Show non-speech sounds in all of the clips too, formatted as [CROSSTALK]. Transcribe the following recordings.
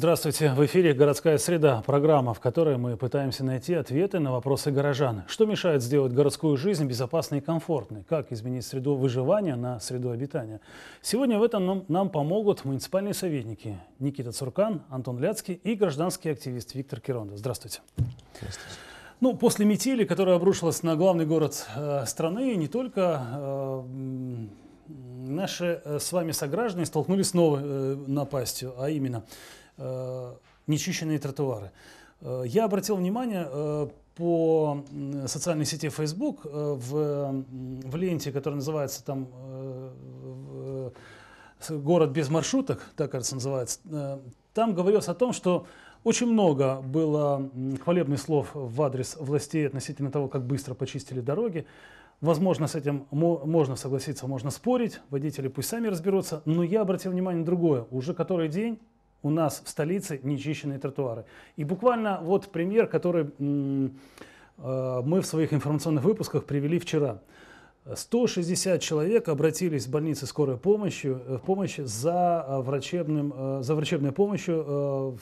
Здравствуйте, в эфире «Городская среда», программа, в которой мы пытаемся найти ответы на вопросы горожан. Что мешает сделать городскую жизнь безопасной и комфортной? Как изменить среду выживания на среду обитания? Сегодня в этом нам, нам помогут муниципальные советники Никита Цуркан, Антон Ляцкий и гражданский активист Виктор Киронда. Здравствуйте. Здравствуйте. Ну, после метели, которая обрушилась на главный город э, страны, не только э, наши э, с вами сограждане столкнулись с новой э, напастью, а именно – Э, нечищенные тротуары. Э, я обратил внимание э, по социальной сети Facebook в, в ленте, которая называется там «Город без маршруток», так, кажется, называется, там говорилось о том, что очень много было хвалебных слов в адрес властей относительно того, как быстро почистили дороги. Возможно, с этим можно согласиться, можно спорить, водители пусть сами разберутся, но я обратил внимание на другое. Уже который день у нас в столице нечищенные тротуары. И буквально вот пример, который э, мы в своих информационных выпусках привели вчера. 160 человек обратились в больницы скорой э, помощи, в помощь за, э, врачебным, за врачебной помощью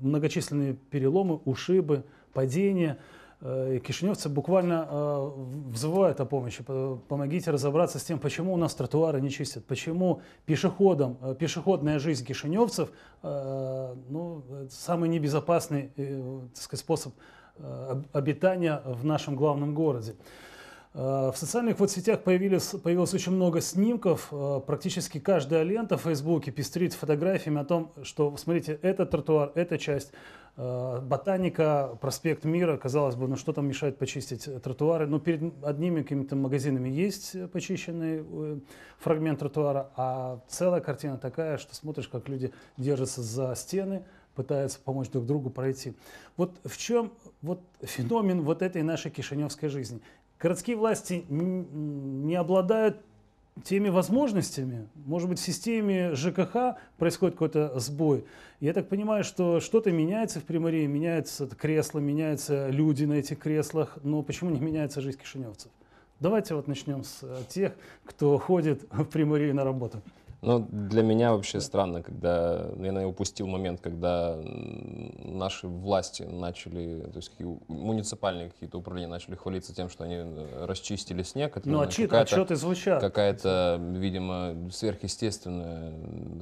многочисленные переломы, ушибы, падения – Э, и Кишинев буквально э, взывает о помощи. Помогите разобраться с тем, почему у нас тротуары не чистят, почему пешеходам, э, пешеходная жизнь кишиневцев ну, самый небезопасный так сказать, способ обитания в нашем главном городе. В социальных вот сетях появились, появилось очень много снимков. Практически каждая лента в Фейсбуке пестрит фотографиями о том, что, смотрите, это тротуар, эта часть Э, ботаника, проспект Мира, казалось бы, ну что там мешает почистить тротуары? Но ну, перед одними какими-то магазинами есть почищенный э, фрагмент тротуара, а целая картина такая, что смотришь, как люди держатся за стены, пытаются помочь друг другу пройти. Вот в чем вот феномен вот этой нашей кишиневской жизни? Городские власти не обладают теми возможностями. Может быть, в системе ЖКХ происходит какой-то сбой. Я так понимаю, что что-то меняется в Приморье, меняется кресло, меняются люди на этих креслах, но почему не меняется жизнь кишиневцев? Давайте вот начнем с тех, кто ходит [LAUGHS] в Приморье на работу. Ну, для меня вообще странно, когда, ну, наверное, упустил момент, когда наши власти начали, то есть муниципальные какие-то управления начали хвалиться тем, что они э, расчистили снег. Это, ну, а отчет, какая-то, отчеты звучат. Какая-то, видимо, сверхъестественное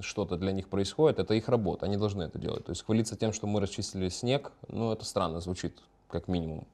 что-то для них происходит. Это их работа, они должны это делать. То есть хвалиться тем, что мы расчистили снег, ну, это странно звучит, как минимум.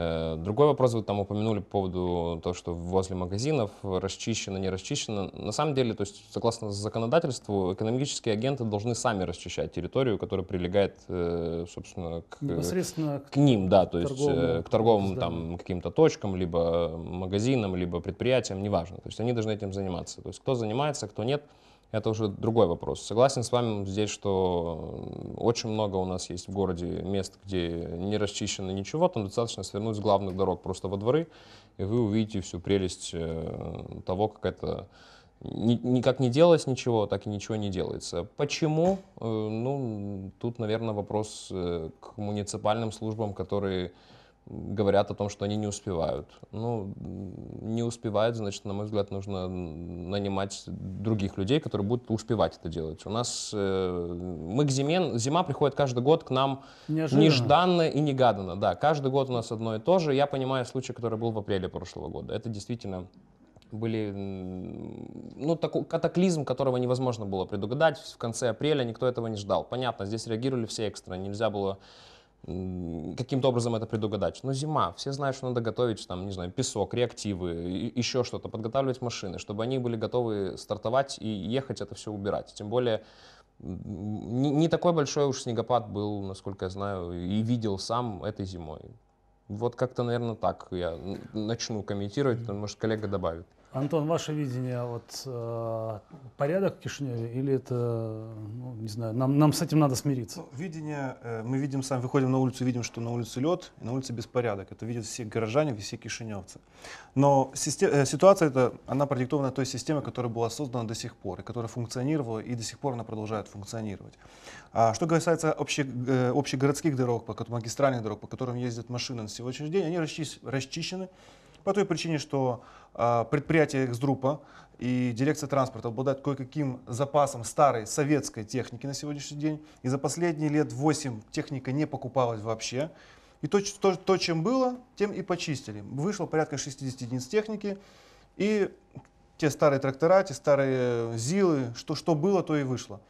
Э, другой вопрос, вы там упомянули по поводу того, что возле магазинов расчищено, не расчищено. На самом деле, то есть, согласно законодательству, экономические агенты должны сами расчищать территорию, которая прилегает, э, собственно, к, Непосредственно к, к ним, да, то есть э, торговому, к торговым да. там каким-то точкам, либо магазинам, либо предприятиям, неважно. То есть они должны этим заниматься. То есть кто занимается, кто нет, это уже другой вопрос. Согласен с вами здесь, что очень много у нас есть в городе мест, где не расчищено ничего, там достаточно свернуть с главных дорог просто во дворы, и вы увидите всю прелесть э, того, как это никак не делалось ничего, так и ничего не делается. Почему? Э, ну, тут, наверное, вопрос э, к муниципальным службам, которые говорят о том, что они не успевают. Ну, не успевают, значит, на мой взгляд, нужно нанимать других людей, которые будут успевать это делать. У нас э, мы к зиме, зима приходит каждый год к нам Неожиданно. нежданно и негаданно. Да, каждый год у нас одно и то же. Я понимаю случай, который был в апреле прошлого года. Это действительно были, ну, такой катаклизм, которого невозможно было предугадать. В конце апреля никто этого не ждал. Понятно, здесь реагировали все экстра, нельзя было каким-то образом это предугадать. Но зима, все знают, что надо готовить, там, не знаю, песок, реактивы, еще что-то, подготавливать машины, чтобы они были готовы стартовать и ехать это все убирать. Тем более, не, не такой большой уж снегопад был, насколько я знаю, и видел сам этой зимой. Вот как-то, наверное, так я начну комментировать, потому что коллега добавит. Антон, ваше видение, вот э, порядок в Кишиневе или это, ну, не знаю, нам, нам с этим надо смириться? Ну, видение, э, мы видим сами, выходим на улицу, видим, что на улице лед, и на улице беспорядок. Это видят все горожане, все кишиневцы. Но систем, э, ситуация эта, она продиктована той системой, которая была создана до сих пор, и которая функционировала, и до сих пор она продолжает функционировать. А что касается общих э, общегородских дорог, по, магистральных дорог, по которым ездят машины на сегодняшний день, они расчищены по той причине, что а, предприятие «Эксдрупа» и дирекция транспорта обладают кое-каким запасом старой советской техники на сегодняшний день. И за последние лет 8 техника не покупалась вообще. И то, то, то чем было, тем и почистили. Вышло порядка 60 единиц техники. И те старые трактора, те старые э, ЗИЛы, что, что было, то и вышло.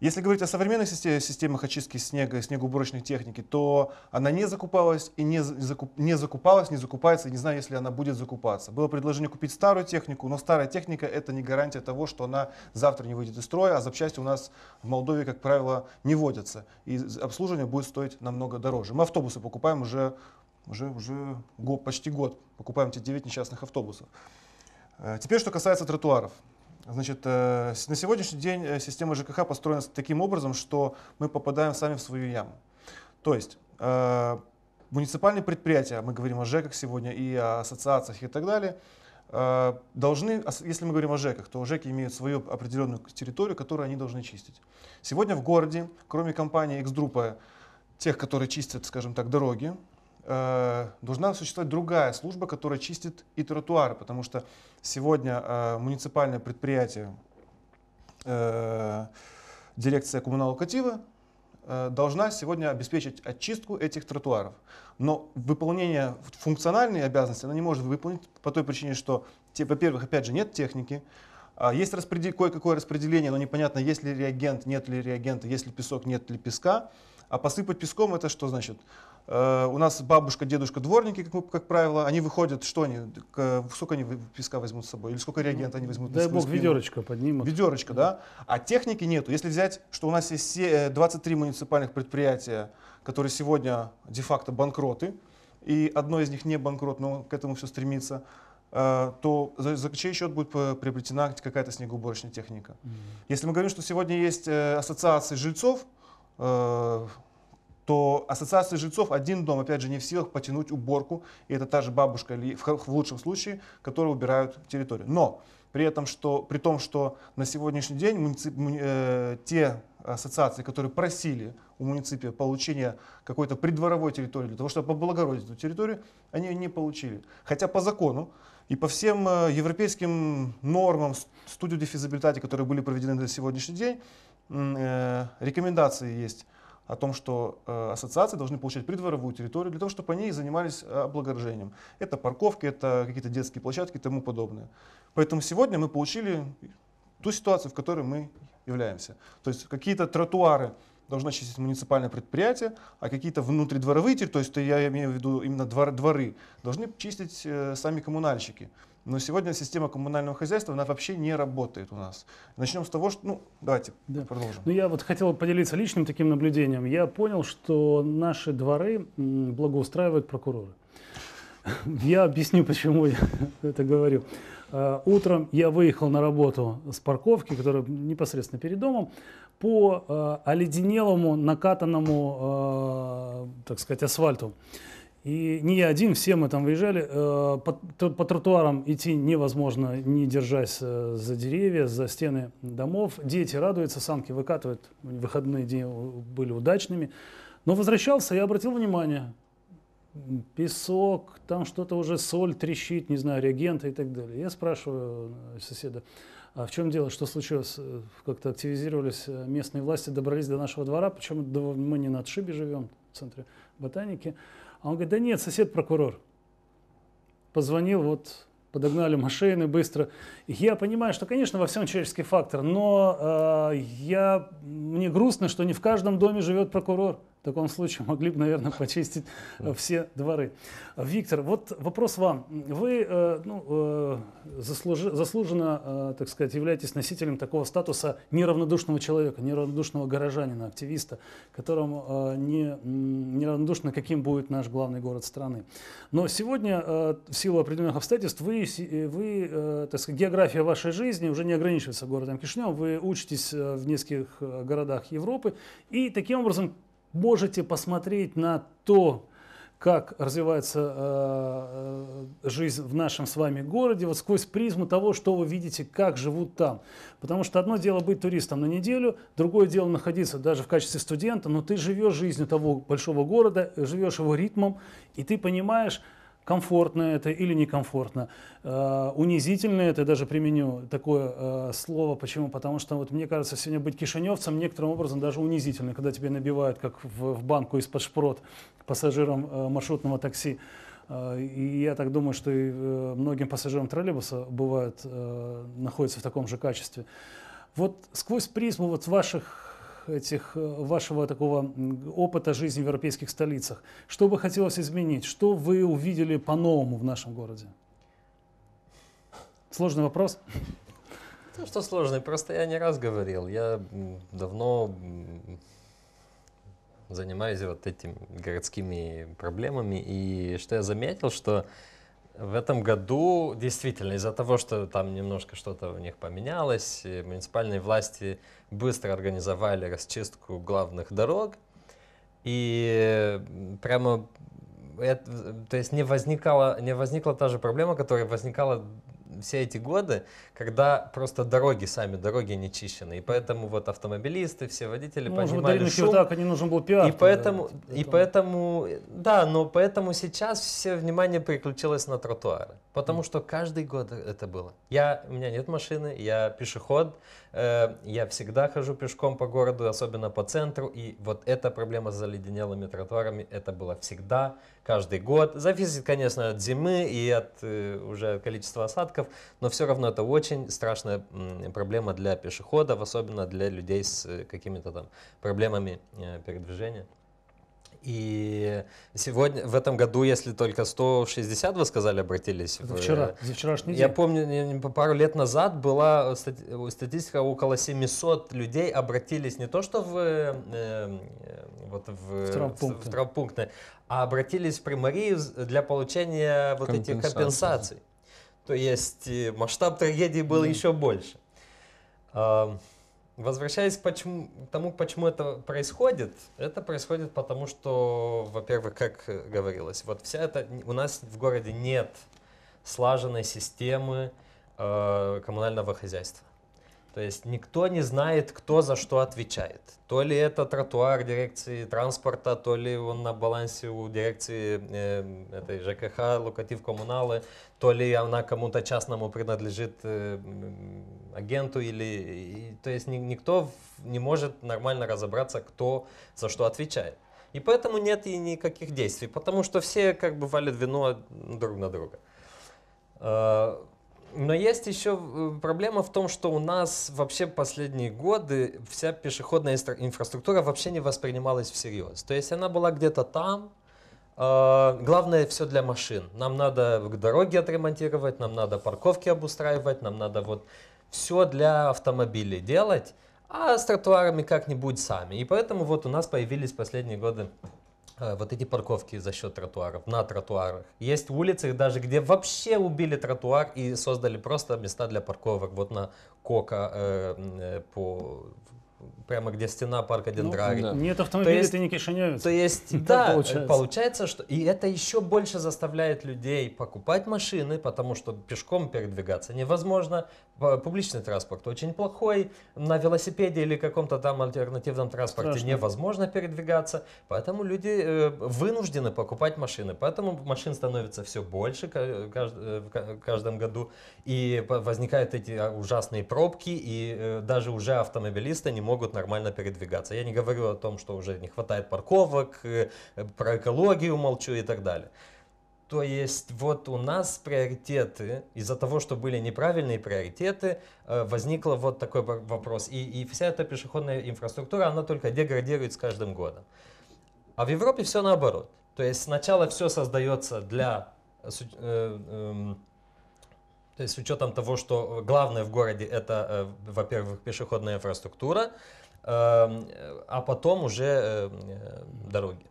Если говорить о современных системах, очистки снега и снегоуборочной техники, то она не закупалась и не, закуп, не закупалась, не закупается, и не знаю, если она будет закупаться. Было предложение купить старую технику, но старая техника это не гарантия того, что она завтра не выйдет из строя, а запчасти у нас в Молдове, как правило, не водятся. И обслуживание будет стоить намного дороже. Мы автобусы покупаем уже, уже, уже год, почти год. Покупаем эти 9 несчастных автобусов. Э, теперь, что касается тротуаров. Значит, э, на сегодняшний день э, система ЖКХ построена таким образом, что мы попадаем сами в свою яму. То есть э, муниципальные предприятия, мы говорим о ЖЭКах сегодня и о ассоциациях и так далее, должны, если мы говорим о ЖЭКах, то ЖЭКи имеют свою определенную территорию, которую они должны чистить. Сегодня в городе, кроме компании x drupa тех, которые чистят, скажем так, дороги, Э, должна существовать другая служба, которая чистит и тротуары, потому что сегодня э, муниципальное предприятие, э, дирекция коммуналкатива э, должна сегодня обеспечить очистку этих тротуаров. Но выполнение функциональной обязанности она не может выполнить по той причине, что, во-первых, опять же, нет техники, а, есть распредел... кое-какое распределение, но непонятно, есть ли реагент, нет ли реагента, есть ли песок, нет ли песка. А посыпать песком это что значит? Э, у нас бабушка, дедушка, дворники, как, как правило, они выходят, что они, к, сколько они песка возьмут с собой, или сколько реагента они возьмут? Дай бог, ведерочка поднимут. Ведерочка, да. А техники нету. Если взять, что у нас есть 23 э, муниципальных предприятия, которые сегодня де-факто банкроты, и одно из них не банкрот, но к этому все стремится, э, то за, за чей счет будет приобретена какая-то снегоуборочная техника. Mm-hmm. Если мы говорим, что сегодня есть ассоциации жильцов, Э, то ассоциация жильцов один дом, опять же, не в силах потянуть уборку, и это та же бабушка, или в лучшем случае, которые убирают территорию. Но при этом, что, при том, что на сегодняшний день муници... э, те ассоциации, которые просили у муниципия получения какой-то придворовой территории для того, чтобы облагородить эту территорию, они ее не получили. Хотя по закону и по всем э, европейским нормам, студию дефизабилитати, которые были проведены на сегодняшний день, Э, рекомендации есть о том, что э, ассоциации должны получать придворовую территорию для того, чтобы они занимались э, облагорожением. Это парковки, это какие-то детские площадки и тому подобное. Поэтому сегодня мы получили ту ситуацию, в которой мы являемся. То есть какие-то тротуары должно чистить муниципальное предприятие, а какие-то внутридворовые то есть я имею в виду именно двор, дворы, должны чистить э, сами коммунальщики. Но сегодня система коммунального хозяйства, она вообще не работает у нас. Начнем с того, что... Ну, давайте да. продолжим. Ну, я вот хотел поделиться личным таким наблюдением. Я понял, что наши дворы благоустраивают прокуроры. [LAUGHS] Я объясню, почему я [LAUGHS] это говорю. А, утром я выехал на работу с парковки, которая непосредственно перед домом по э, оледенелому, накатанному, э, так сказать, асфальту. И не я один, все мы там выезжали. Э, по, тротуарам идти невозможно, не держась э, за деревья, за стены домов. Дети радуются, санки выкатывают. Выходные дни были удачными. Но возвращался и обратил внимание, песок, там что-то уже, соль трещит, не знаю, реагенты и так далее. Я спрашиваю э, соседа, а в чем дело, что случилось? Э, как-то активизировались э, местные власти, добрались до нашего двора, почему мы не на отшибе живем, в центре ботаники. А он говорит, да нет, сосед прокурор. Позвонил, вот подогнали машины быстро. Я понимаю, что, конечно, во всем человеческий фактор, но э, я, мне грустно, что не в каждом доме живет прокурор таком случае могли бы, наверное, почистить э, все дворы. Виктор, вот вопрос вам. Вы э, ну, э, заслуженно, так сказать, являетесь носителем такого статуса неравнодушного человека, неравнодушного горожанина, активиста, которому не, неравнодушно, каким будет наш главный город страны. Но сегодня, в силу определенных обстоятельств, вы, вы так сказать, география вашей жизни уже не ограничивается городом Кишинев, вы учитесь в нескольких городах Европы, и таким образом можете посмотреть на то, как развивается э, э, жизнь в нашем с вами городе, вот сквозь призму того, что вы видите, как живут там. Потому что одно дело быть туристом на неделю, другое дело находиться даже в качестве студента, но ты живешь жизнью того большого города, живешь его ритмом, и ты понимаешь, комфортно это или некомфортно, э, унизительно это, даже применю такое э, слово, почему? Потому что вот мне кажется, сегодня быть кишиневцем некоторым образом даже унизительно, когда тебе набивают, как в, банку из-под шпрот пассажирам э, маршрутного такси. Э, и я так думаю, что и многим пассажирам троллейбуса бывает находятся в таком же качестве. Вот сквозь призму вот ваших этих э, вашего такого опыта жизни в европейских столицах? Что бы хотелось изменить? Что вы увидели по-новому в нашем городе? Сложный вопрос. Ну, что сложный, просто я не раз говорил. Я давно занимаюсь вот этими городскими проблемами. И что я заметил, что в этом году действительно из-за того, что там немножко что-то у них поменялось, муниципальные власти быстро организовали расчистку главных дорог, и прямо это, то есть не возникала, не возникла та же проблема, которая возникала все эти годы, когда просто дороги сами, дороги не чищены. И поэтому вот автомобилисты, все водители ну, понимали шум. Киртака не нужен был пиар. И поэтому, и поэтому, да, но поэтому сейчас все внимание переключилось на тротуары. Потому mm. что каждый год это было. Я, у меня нет машины, я пешеход, э, я всегда хожу пешком по городу, особенно по центру, и вот эта проблема с заледенелыми тротуарами, это было всегда, каждый год. Зависит, конечно, от зимы и от э, уже количества осадков, но все равно это очень страшная проблема для пешеходов, особенно для людей с э, какими-то там проблемами э, передвижения. И сегодня, в этом году, если только 160, вы сказали, обратились. Это вчера, в... за э, вчерашний день. Я помню, пару лет назад была статистика, около 700 людей обратились не то что в, э, эм, э вот в, в, травмпункты. в а обратились в примарию для получения вот этих компенсаций. То есть э, масштаб трагедии был mm. еще больше. Возвращаясь почему, к тому, почему это происходит, это происходит потому, что, во-первых, как говорилось, вот вся эта у нас в городе нет слаженной системы э, коммунального хозяйства. То есть никто не знает, кто за что отвечает. То ли это тротуар дирекции транспорта, то ли он на балансе у дирекции э, этой ЖКХ, локатив коммуналы, то ли она кому-то частному принадлежит э, агенту. Или, и, то есть ни, никто не может нормально разобраться, кто за что отвечает. И поэтому нет и никаких действий, потому что все как бы валят вино друг на друга. Э, но есть еще э, проблема в том, что у нас вообще последние годы вся пешеходная инфраструктура вообще не воспринималась всерьез. То есть она была где-то там, а, Главное все для машин. Нам надо дороги отремонтировать, нам надо парковки обустраивать, нам надо вот все для автомобилей делать, а с тротуарами как-нибудь сами. И поэтому вот у нас появились последние годы Э, вот эти парковки за счет тротуаров, на тротуарах. Есть улицы даже, где вообще убили тротуар и создали просто места для парковок. Вот на Кока э, э по прямо где стена парка Дендрарий. Ну, да. Нет автомобиля, ты не кишиневец. То есть, да, получается. получается, что... И это еще больше заставляет людей покупать машины, потому что пешком передвигаться невозможно. Публичный транспорт очень плохой. На велосипеде или каком-то там альтернативном транспорте Страшно. невозможно передвигаться. Поэтому люди э, вынуждены покупать машины. Поэтому машин становится все больше э, в каждом году. И возникают эти а, ужасные пробки. И э, даже уже автомобилисты не могут нормально передвигаться. Я не говорю о том, что уже не хватает парковок, э, про экологию молчу и так далее. То есть вот у нас приоритеты, из-за того, что были неправильные приоритеты, э, возникла вот такой вопрос. И, и вся эта пешеходная инфраструктура, она только деградирует с каждым годом. А в Европе все наоборот. То есть сначала все создается для э, эм, то есть с учетом того, что э, главное в городе это, э, во-первых, пешеходная инфраструктура, эм, э, а потом уже дороги.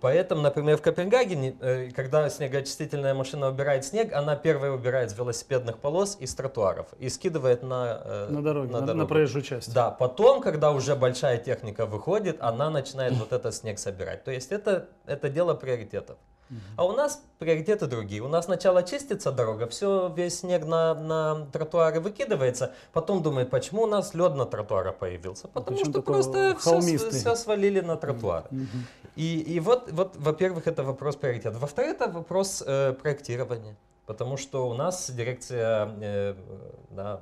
Поэтому, например, в Копенгагене, когда снегоочистительная машина убирает снег, она первая убирает с велосипедных полос и с тротуаров и скидывает на, на, дороге, на, дорогу. на проезжую часть. Да, потом, когда уже большая техника выходит, она начинает вот этот снег собирать. То есть это, это дело приоритетов. А у нас приоритеты другие. У нас сначала чистится дорога, все, весь снег на, на тротуары выкидывается, потом думает, почему у нас лед на тротуарах появился. Ну, Потому что просто все, все свалили на тротуар. Угу. И, и вот, вот, во-первых, это вопрос приоритета. Во-вторых, это вопрос э, проектирования. Потому что у нас дирекция, э, да,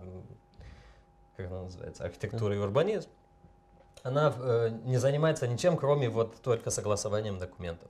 как она называется, архитектура и урбанизм, она э, не занимается ничем, кроме вот только согласованием документов.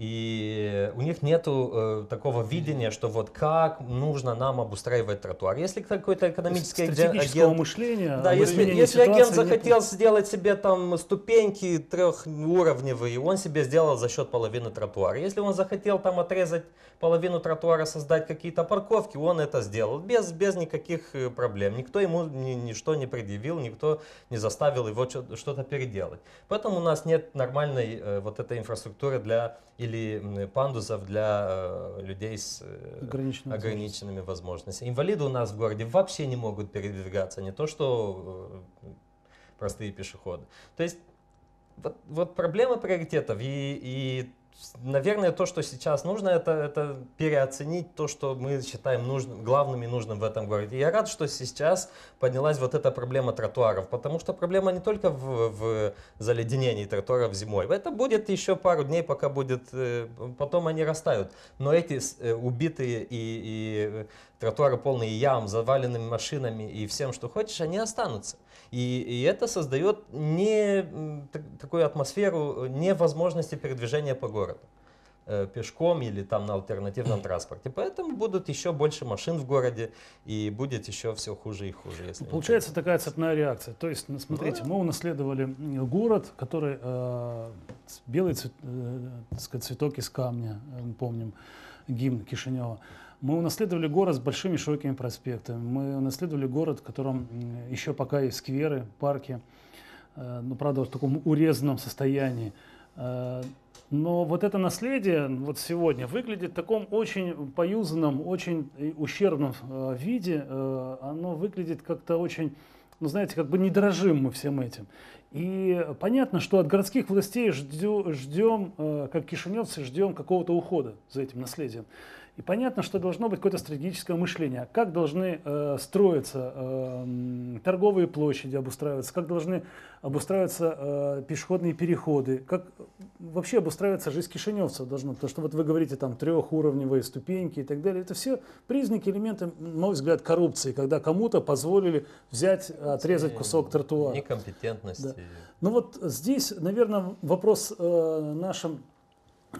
И у них нет э, такого видения, что вот как нужно нам обустраивать тротуар. Если какой-то экономический агент... мышления. Да, если, если агент захотел нет. сделать себе там ступеньки трехуровневые, он себе сделал за счет половины тротуара. Если он захотел там отрезать половину тротуара, создать какие-то парковки, он это сделал без, без никаких э, проблем. Никто ему ни, ничто не предъявил, никто не заставил его что-то переделать. Поэтому у нас нет нормальной э, вот этой инфраструктуры для или пандусов для э, людей с э, ограниченными, ограниченными возможностями. Инвалиды у нас в городе вообще не могут передвигаться, не то что э, простые пешеходы. То есть вот, вот проблема приоритетов и, и наверное, то, что сейчас нужно, это, это переоценить то, что мы считаем нужным, главным и нужным в этом городе. я рад, что сейчас поднялась вот эта проблема тротуаров, потому что проблема не только в, в заледенении тротуаров зимой. Это будет еще пару дней, пока будет, э, потом они растают. Но эти э, убитые и, и э, тротуары полные ям, заваленными машинами и всем, что хочешь, они останутся. И, и это создает не, такую атмосферу э, невозможности передвижения по городу э, пешком или там на альтернативном [CLEARS THROAT] транспорте. Поэтому будут еще больше машин в городе, и будет еще все хуже и хуже. Если ну, Получается такая цепная реакция. То есть, ну смотрите, мы унаследовали город, который э, белый цвет, э, цветок из камня, э, мы помним гимн Кишинева. Мы унаследовали город с большими широкими проспектами. Мы унаследовали город, в котором еще пока есть скверы, парки, э, но ну, правда, в таком урезанном состоянии. Э, но вот это наследие вот сегодня выглядит в таком очень поюзанном, очень э, ущербном виде. Оно выглядит как-то очень ну, знаете, как бы не дрожим мы всем этим. И понятно, что от городских властей ждем, э, как кишиневцы, ждем какого-то ухода за этим наследием. И понятно, что должно быть какое-то стратегическое мышление. Как должны э, строиться э, торговые площади, обустраиваться, как должны обустраиваются э, пешеходные переходы, как вообще обустраивается жизнь кишиневцев должно, потому что вот вы говорите там трехуровневые ступеньки и так далее, это все признаки, элементы, на мой взгляд, коррупции, когда кому-то позволили взять, отрезать кусок тротуара. Некомпетентности. Да. Ну вот здесь, наверное, вопрос э, нашим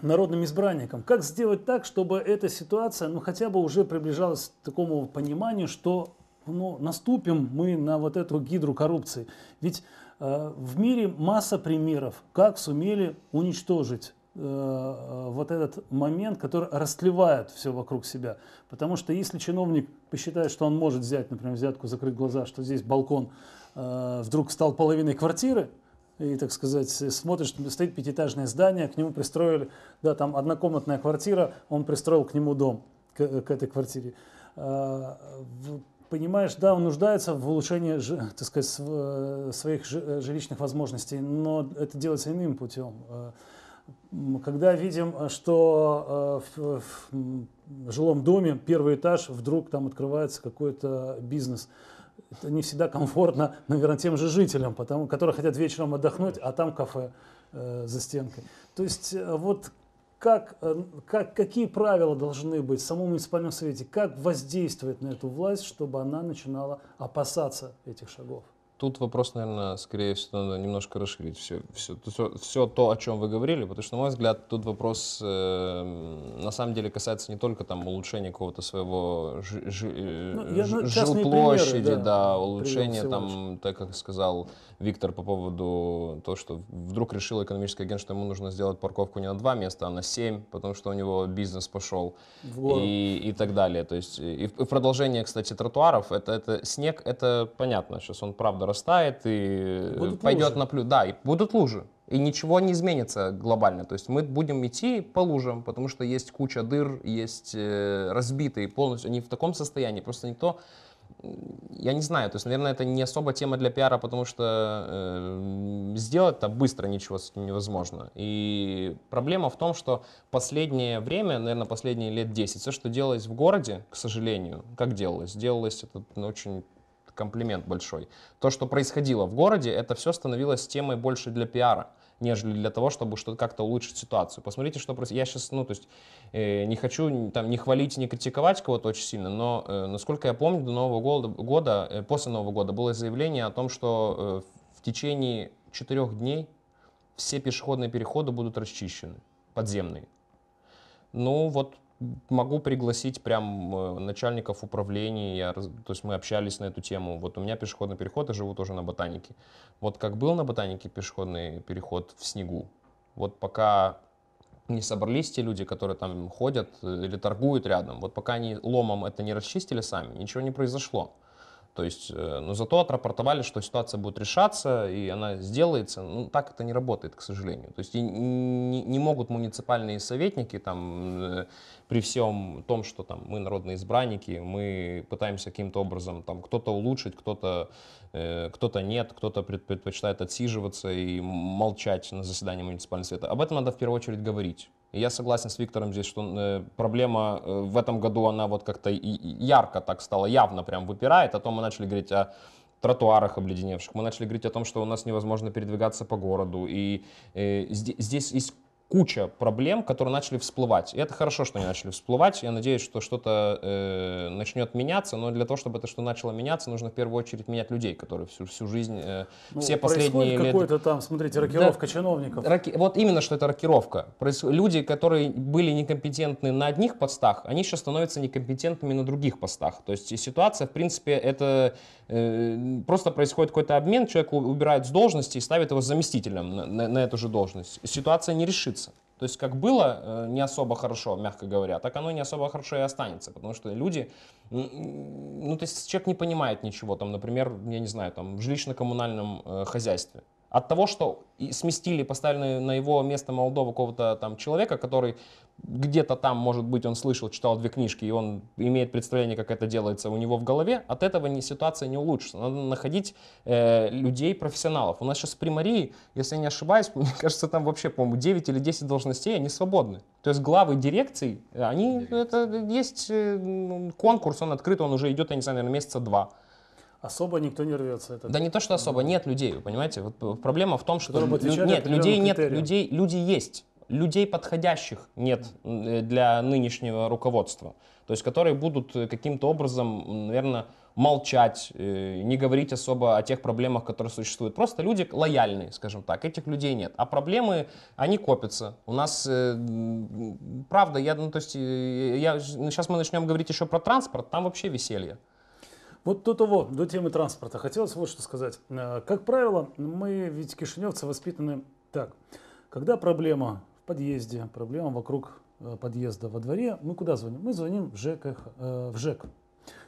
народным избранникам. Как сделать так, чтобы эта ситуация, ну хотя бы уже приближалась к такому пониманию, что ну, наступим мы на вот эту гидру коррупции. Ведь Э, в мире масса примеров, как сумели уничтожить э, э, вот этот момент, который растлевает все вокруг себя. Потому что если чиновник посчитает, что он может взять, например, взятку, закрыть глаза, что здесь балкон вдруг стал половиной квартиры, и, так сказать, смотришь, стоит пятиэтажное здание, к нему пристроили, да, там однокомнатная квартира, он пристроил к нему дом, к, к этой квартире понимаешь, да, он нуждается в улучшении, так сказать, э, своих э, жилищных возможностей, но это делается иным путем. Э, когда видим, что в, жилом доме первый этаж вдруг там открывается какой-то бизнес, это не всегда комфортно, наверное, тем же жителям, потому, которые хотят вечером отдохнуть, а там кафе э, за стенкой. То есть вот как, э, как, какие правила должны быть в самом муниципальном совете, как воздействовать на эту власть, чтобы она начинала опасаться этих шагов? Тут вопрос, наверное, скорее всего, надо немножко расширить все, все, все, все то, о чем вы говорили, потому что, на мой взгляд, тут вопрос э, на самом деле касается не только там улучшения какого-то своего ж, ж, э, ну, я, ну, жилплощади, примеры, да, да, улучшения там, так как сказал Виктор по поводу того, что вдруг решил экономический агент, что ему нужно сделать парковку не на два места, а на семь, потому что у него бизнес пошел и, и так далее. То есть э, и и продолжение, кстати, тротуаров, это, это снег, это понятно, сейчас он правда нарастает и э, будут пойдет лужи. на плюс. Да, и будут лужи. И ничего не изменится глобально. То есть мы будем идти по лужам, потому что есть куча дыр, есть э, разбитые полностью. Они в таком состоянии, просто никто я не знаю, то есть, наверное, это не особо тема для пиара, потому что э, сделать-то быстро ничего с этим невозможно. И проблема в том, что последнее время, наверное, последние лет 10, все, что делалось в городе, к сожалению, как делалось? Делалось это очень комплимент большой. То, что происходило в городе, это все становилось темой больше для пиара нежели для того, чтобы что-то как-то улучшить ситуацию. Посмотрите, что происходит. Я сейчас, ну, то есть, э, не хочу там не хвалить, не критиковать кого-то очень сильно, но, э, насколько я помню, до Нового года, года э, после Нового года было заявление о том, что э, в течение четырех дней все пешеходные переходы будут расчищены, подземные. Ну, вот могу пригласить прям э, начальников управления, я, то есть мы общались на эту тему. Вот у меня пешеходный переход, я живу тоже на Ботанике. Вот как был на Ботанике пешеходный переход в снегу, вот пока не собрались те люди, которые там ходят э, или торгуют рядом, вот пока они ломом это не расчистили сами, ничего не произошло. То есть, э, но зато отрапортовали, что ситуация будет решаться, и она сделается. Ну, так это не работает, к сожалению. То есть, и не, не могут муниципальные советники там, э, при всем том, что там, мы народные избранники, мы пытаемся каким-то образом там, кто-то улучшить, кто-то э, кто-то нет, кто-то предпочитает отсиживаться и молчать на заседании муниципального совета. Об этом надо в первую очередь говорить. Я согласен с Виктором здесь, что э, проблема э, в этом году, она вот как-то ярко так стала, явно прям выпирает. О а том мы начали говорить о тротуарах обледеневших. Мы начали говорить о том, что у нас невозможно передвигаться по городу. И, э, здесь есть куча проблем, которые начали всплывать. И это хорошо, что они начали всплывать. Я надеюсь, что что-то э, начнет меняться, но для того, чтобы это что начало меняться, нужно в первую очередь менять людей, которые всю, всю жизнь, э, ну, все последние лет... какой-то там, смотрите, рокировка да, чиновников. Роки... Вот именно, что это рокировка. Проис... Люди, которые были некомпетентны на одних постах, они сейчас становятся некомпетентными на других постах. То есть ситуация, в принципе, это Э, просто происходит какой-то обмен, человека убирают с должности и ставят его заместителем на, на, на эту же должность. Ситуация не решится. То есть как было э, не особо хорошо, мягко говоря, так оно не особо хорошо и останется, потому что люди, ну то есть человек не понимает ничего, там, например, я не знаю, там в жилищно-коммунальном э, хозяйстве, от того, что сместили, поставили на его место молодого какого-то там человека, который где-то там, может быть, он слышал, читал две книжки, и он имеет представление, как это делается у него в голове, от этого не, ситуация не улучшится. Надо находить э, людей, профессионалов. У нас сейчас при Марии, если я не ошибаюсь, [LAUGHS] мне кажется, там вообще, по-моему, 9 или 10 должностей, они свободны. То есть главы дирекций, они, это есть э, конкурс, он открыт, он уже идет, я не знаю, наверное, месяца два особо никто не рвется. Это... Да не то, что особо, нет людей, вы понимаете? Вот э, проблема в том, что лю- нет, людей нет, людей, люди есть людей подходящих нет э, для нынешнего руководства, то есть которые будут э, каким-то образом, наверное, молчать, э, не говорить особо о тех проблемах, которые существуют. Просто люди лояльные, скажем так, этих людей нет. А проблемы, они копятся. У нас, правда, я, ну, то есть, я, сейчас ну, мы начнем говорить еще про транспорт, там вообще веселье. Вот до того, до темы транспорта, хотелось вот что сказать. Как правило, мы ведь кишиневцы воспитаны так. Когда проблема подъезде, проблема вокруг э, подъезда во дворе. Мы куда звоним? Мы звоним в ЖКХ, э, в ЖЭК.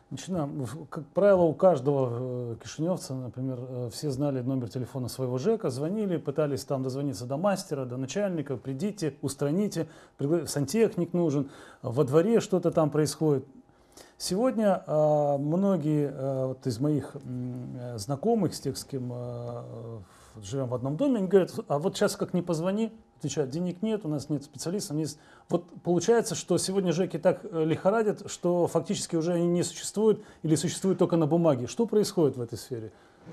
Начинаем. Как правило, у каждого э, кишиневца, например, все знали номер телефона своего ЖЭКа, звонили, пытались там дозвониться до мастера, до начальника, придите, устраните, сантехник нужен, во дворе что-то там происходит. Сегодня многие вот из моих знакомых, с тех, с кем живем в одном доме, они говорят, а вот сейчас как не позвони, отвечают, денег нет, у нас нет специалистов. Нет. Вот получается, что сегодня жеки так э, лихорадят, что фактически уже они не существуют или существуют только на бумаге. Что происходит в этой сфере?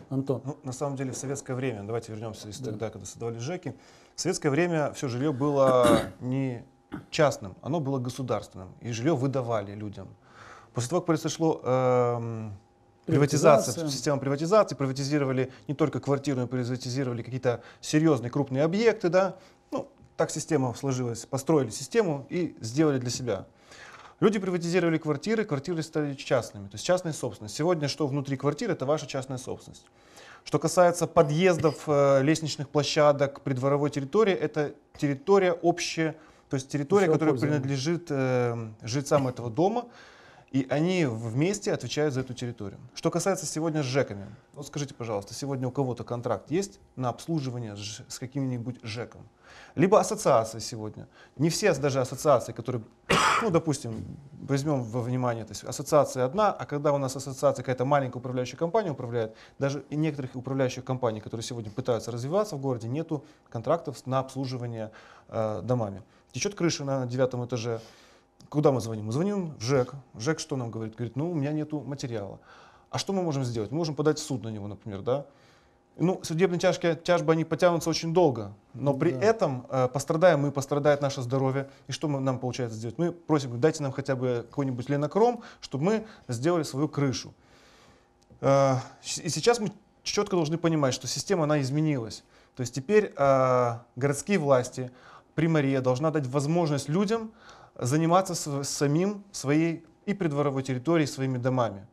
Антон. Ну, на самом деле, в советское время, давайте вернемся из да. когда создавали ЖЭКи, в советское время все жилье было [COUGHS] не частным, оно было государственным, и жилье выдавали людям. После того, как произошло э, Приватизация, система приватизации, приватизировали не только квартиру, но и приватизировали какие-то серьезные крупные объекты, да. Ну, так система сложилась, построили систему и сделали для себя. Люди приватизировали квартиры, квартиры стали частными, то есть частная собственность. Сегодня что внутри квартиры, это ваша частная собственность. Что касается подъездов, э, лестничных площадок, придворовой территории, это территория общая, то есть территория, которая принадлежит э, жильцам этого дома. И они вместе отвечают за эту территорию. Что касается сегодня с ЖЭКами. Вот скажите, пожалуйста, сегодня у кого-то контракт есть на обслуживание с каким-нибудь ЖЭКом? Либо ассоциации сегодня. Не все даже ассоциации, которые, [COUGHS] ну, допустим, возьмем во внимание, то есть ассоциация одна, а когда у нас ассоциация какая-то маленькая управляющая компания управляет, даже и некоторых управляющих компаний, которые сегодня пытаются развиваться в городе, нету контрактов на обслуживание э, домами. Течет крыша на девятом этаже, Куда мы звоним? Мы звоним в ЖЭК. ЖЭК что нам говорит? Говорит, ну, у меня нету материала. А что мы можем сделать? Мы можем подать в суд на него, например, да? Ну, судебные тяжки, тяжбы, они потянутся очень долго, но при да. этом э, пострадаем мы, пострадает наше здоровье. И что мы, нам получается сделать? Мы просим, дайте нам хотя бы какой-нибудь ленокром, чтобы мы сделали свою крышу. Э, и сейчас мы четко должны понимать, что система, она изменилась. То есть теперь э, городские власти, примария должна дать возможность людям заниматься самим своей и придворовой территорией, своими домами.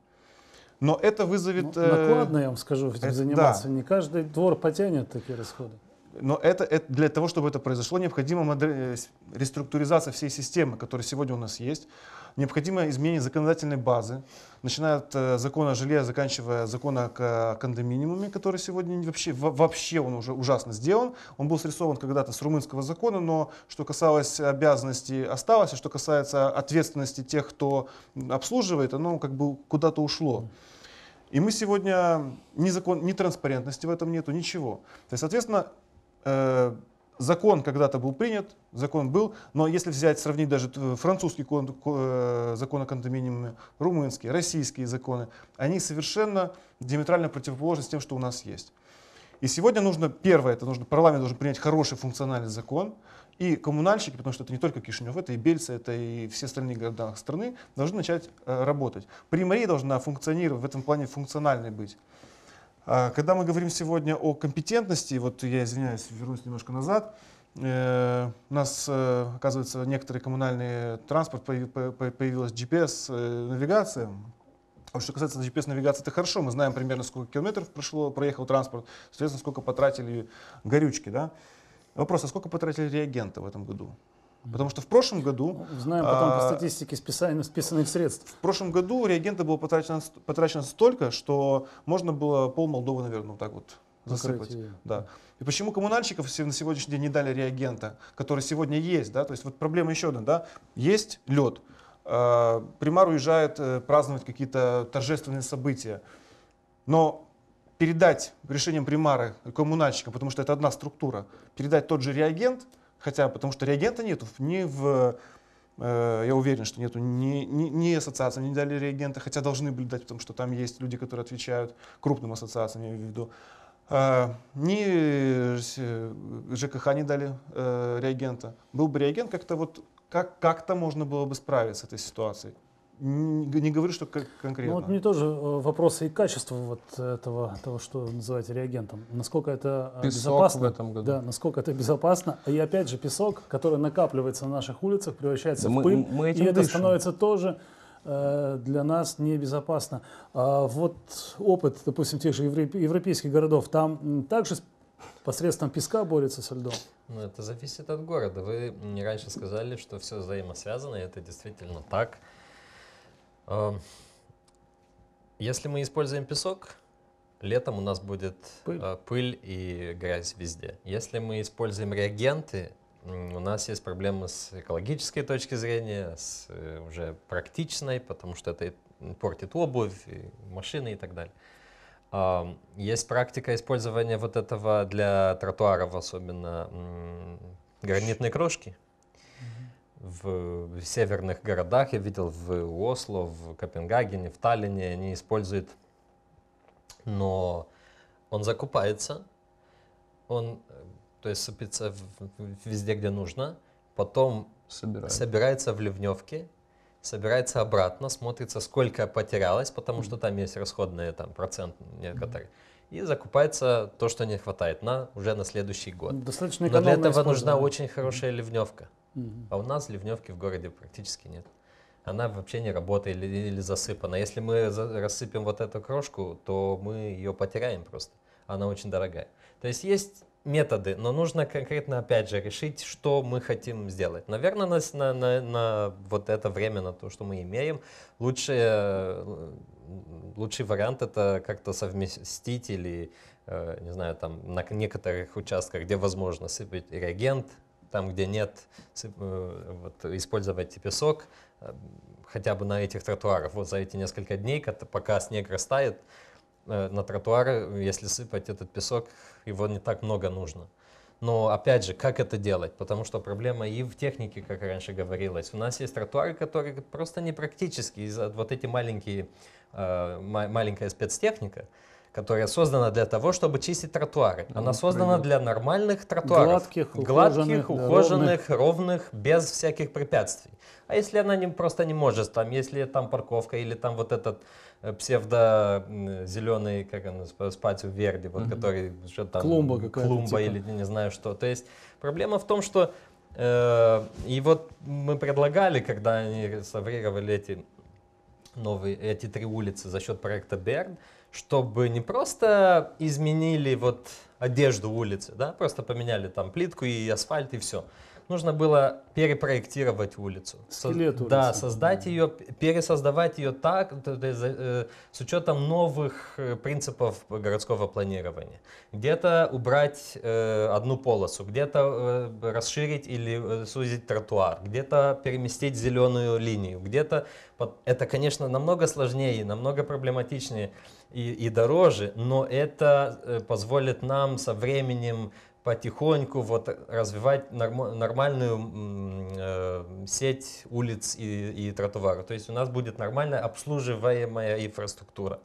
Но это вызовет... Ну, накладно, э, я вам скажу, этим это, заниматься. Да. Не каждый двор потянет такие расходы. Но это, это для того, чтобы это произошло, необходима модер... Э, реструктуризация всей системы, которая сегодня у нас есть. Необходимо изменение законодательной базы, начиная от э, закона о жилье, заканчивая закона о кондоминиуме, который сегодня вообще, вообще он уже ужасно сделан. Он был срисован когда-то с румынского закона, но что касалось обязанностей осталось, а что касается ответственности тех, кто обслуживает, оно как бы куда-то ушло. И мы сегодня ни закон, ни транспарентности в этом нету, ничего. То есть, соответственно, э, закон когда-то был принят, закон был, но если взять, сравнить даже э, французский э, закон о кондоминиуме, румынские, российские законы, они совершенно диаметрально противоположны с тем, что у нас есть. И сегодня нужно, первое, это нужно, парламент должен принять хороший функциональный закон, и коммунальщики, потому что это не только Кишинев, это и Бельцы, это и все остальные города страны, должны начать э, работать. Примария должна функционировать, в этом плане функциональной быть. А, когда мы говорим сегодня о компетентности, вот я извиняюсь, вернусь немножко назад, э, у нас, э, оказывается, некоторые коммунальные транспорт появилась GPS-навигация. А что касается GPS-навигации, это хорошо. Мы знаем примерно, сколько километров прошло, проехал транспорт, соответственно, сколько потратили горючки. Да? Вопрос, а сколько потратили реагента в этом году? Потому что в прошлом году... Ну, знаем потом а, по статистике списания, списанных средств. В прошлом году реагента было потрачено, потрачено столько, что можно было пол Молдовы, наверное, вот так вот засыпать. Да. И почему коммунальщиков на сегодняшний день не дали реагента, который сегодня есть, да, то есть вот проблема еще одна, да, есть лед, э, а, примар уезжает э, праздновать какие-то торжественные события, но передать решением примары коммунальщика, потому что это одна структура, передать тот же реагент, Хотя, потому что реагента нету ни в э, я уверен, что нету ни, ни, ни ассоциации, не дали реагенты, хотя должны были дать, потому что там есть люди, которые отвечают крупным ассоциациям, я имею в виду. Э, ни ЖКХ не дали э, реагента. Был бы реагент, как-то вот как, как-то можно было бы справиться с этой ситуацией не говорю, что конкретно. Ну, вот мне тоже э, вопросы и качества вот этого, того, что называете реагентом. Насколько это э, песок безопасно? в этом году. Да, насколько это безопасно. И опять же, песок, который накапливается на наших улицах, превращается мы, в пыль. Мы этим и дышим. это становится тоже э, для нас небезопасно. А вот опыт, допустим, тех же европейских городов, там также посредством песка борется со льдом? Ну, это зависит от города. Вы не раньше сказали, что все взаимосвязано, и это действительно так. Эм, если мы используем песок, летом у нас будет пыль, э, пыль и грязь везде. Если мы используем реагенты, у нас есть проблемы с экологической точки зрения, с э, уже практичной, потому что это портит обувь, машины и так далее. Эм, есть практика использования вот этого для тротуаров, особенно гранитной крошки в северных городах, я видел в Осло, в Копенгагене, в Таллине, они используют. Но он закупается, он э, то есть сыпется везде, где нужно, потом Собирает. собирается в ливневке, собирается обратно, смотрится, сколько потерялось, потому что там есть расходные там, процент некоторые. Mm-hmm и закупается то, что не хватает на уже на следующий год. Достаточно Но для этого нужна очень хорошая ливневка. Mm-hmm. А у нас ливневки в городе практически нет. Она вообще не работает или, или засыпана. Если мы рассыпем вот эту крошку, то мы ее потеряем просто. Она очень дорогая. То есть есть методы, но нужно конкретно, опять же, решить, что мы хотим сделать. Наверное, на, на, на вот это время, на то, что мы имеем, лучше э, лучший вариант это как-то совместить или, э, не знаю, там на некоторых участках, где возможно сыпать реагент, там, где нет, сып, э, вот, использовать песок, э, хотя бы на этих тротуарах. Вот за эти несколько дней, когда пока снег растает, э, на тротуары, если сыпать этот песок, его не так много нужно. Но опять же, как это делать? Потому что проблема и в технике, как раньше говорилось. У нас есть тротуары, которые просто непрактические из-за вот эти маленькие Э, маленькая спецтехника, которая создана для того, чтобы чистить тротуары. Ну, она создана для нормальных тротуаров. Гладких, гладких ухоженных, ровных. без всяких препятствий. А если она не, просто не может, там, если там парковка или там вот этот э, псевдо-зеленый, как он, спать в верде, вот угу. который, что там, клумба Клумба типа. или не знаю что. То есть проблема в том, что э, и вот мы предлагали, когда они реставрировали эти новые, эти три улицы за счет проекта Берн, чтобы не просто изменили вот одежду улицы, да, просто поменяли там плитку и асфальт и все, нужно было перепроектировать улицу. Скелет улицы. Да, создать ее, пересоздавать ее так, э, с учетом новых э, принципов городского планирования. Где-то убрать э, одну полосу, где-то расширить или сузить тротуар, где-то переместить зеленую линию, где-то... Это, конечно, намного сложнее, намного проблематичнее и, и дороже, но это позволит нам со временем потихоньку вот развивать норм, нормальную э, сеть улиц и, и тротуаров. То есть у нас будет нормальная обслуживаемая инфраструктура,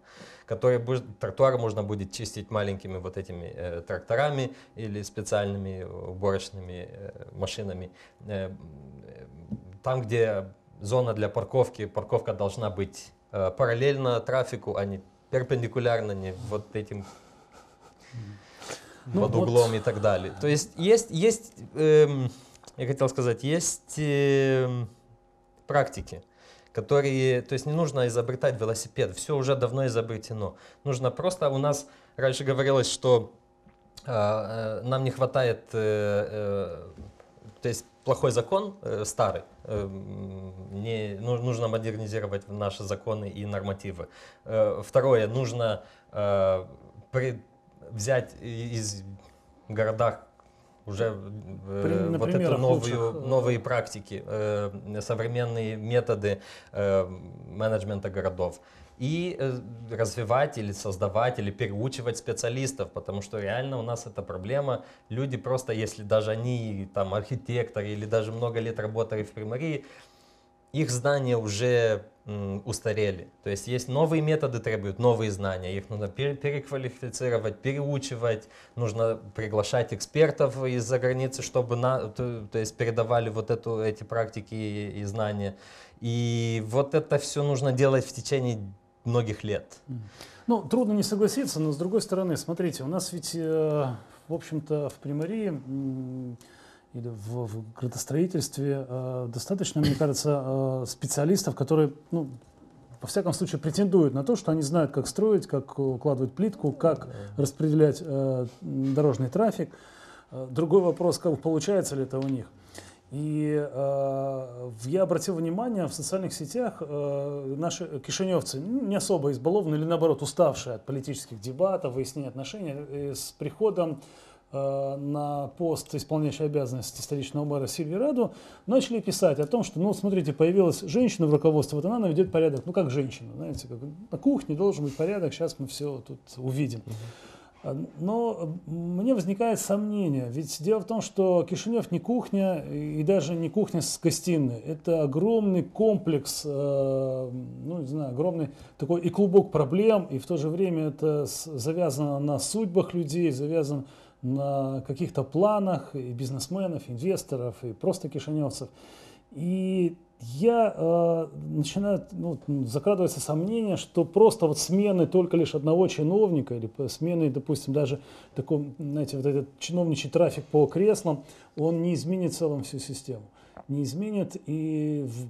которая будет, тротуар можно будет чистить маленькими вот этими э, тракторами или специальными уборочными э, машинами. Э, э, там, где зона для парковки, парковка должна быть э, параллельно трафику, а не перпендикулярно, не вот этим ну, под углом вот, и так далее. То есть есть, есть эм, я хотел сказать, есть эм, практики, которые, то есть не нужно изобретать велосипед, все уже давно изобретено. Нужно просто, у нас раньше говорилось, что а, э, нам не хватает, э, э, то есть плохой закон, э, старый, эм, не, ну, нужно модернизировать наши законы и нормативы. Э, второе, нужно э, при, взять из городах уже э, вот эту новую, лучших... Э, новые практики, э, современные методы э, менеджмента городов. И развивать или создавать или переучивать специалистов, потому что реально у нас эта проблема. Люди просто, если даже они там архитекторы или даже много лет работали в примарии, их знания уже устарели. То есть есть новые методы, требуют новые знания, их нужно переквалифицировать, переучивать, нужно приглашать экспертов из-за границы, чтобы на, то, то есть передавали вот эту, эти практики и, и знания. И вот это все нужно делать в течение многих лет. Ну, трудно не согласиться, но с другой стороны, смотрите, у нас ведь, э, в общем-то, в примарии или в, в градостроительстве э, достаточно, мне кажется, э, специалистов, которые, ну, во всяком случае, претендуют на то, что они знают, как строить, как укладывать плитку, как распределять э, дорожный трафик. Э, другой вопрос, как получается ли это у них. И э, я обратил внимание, в социальных сетях э, наши кишиневцы, ну, не особо избалованные или наоборот уставшие от политических дебатов, выяснения отношений, э, с приходом Э, на пост исполняющей обязанности столичного мэра Сильвераду, начали писать о том, что, ну, смотрите, появилась женщина в руководстве, вот она наведет порядок. Ну, как женщина, знаете, как на кухне должен быть порядок, сейчас мы все тут увидим. Но мне возникает сомнение, ведь дело в том, что Кишинев не кухня и даже не кухня с гостиной. Это огромный комплекс, э, ну не знаю, огромный такой и клубок проблем, и в то же время это завязано на судьбах людей, завязано на каких-то планах и бизнесменов, инвесторов, и просто кишиневцев. И я э, начинаю, ну, закрадывается сомнение, что просто вот смены только лишь одного чиновника или смены, допустим, даже такой, знаете, вот этот чиновничий трафик по креслам, он не изменит целом всю систему. Не изменит и в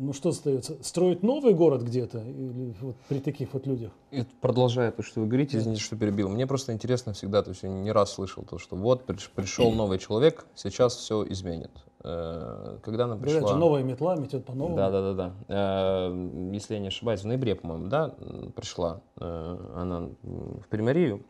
ну что остается? Строить новый город где-то или вот при таких вот людях? Это продолжая то, что вы говорите, извините, что перебил. Мне просто интересно всегда, то есть я не раз слышал то, что вот пришел новый человек, сейчас все изменит. Э, когда она пришла... Блядь, новая метла метет по-новому. Да, да, да, да. Если я не ошибаюсь, в ноябре, по-моему, да, пришла э, она в Примарию.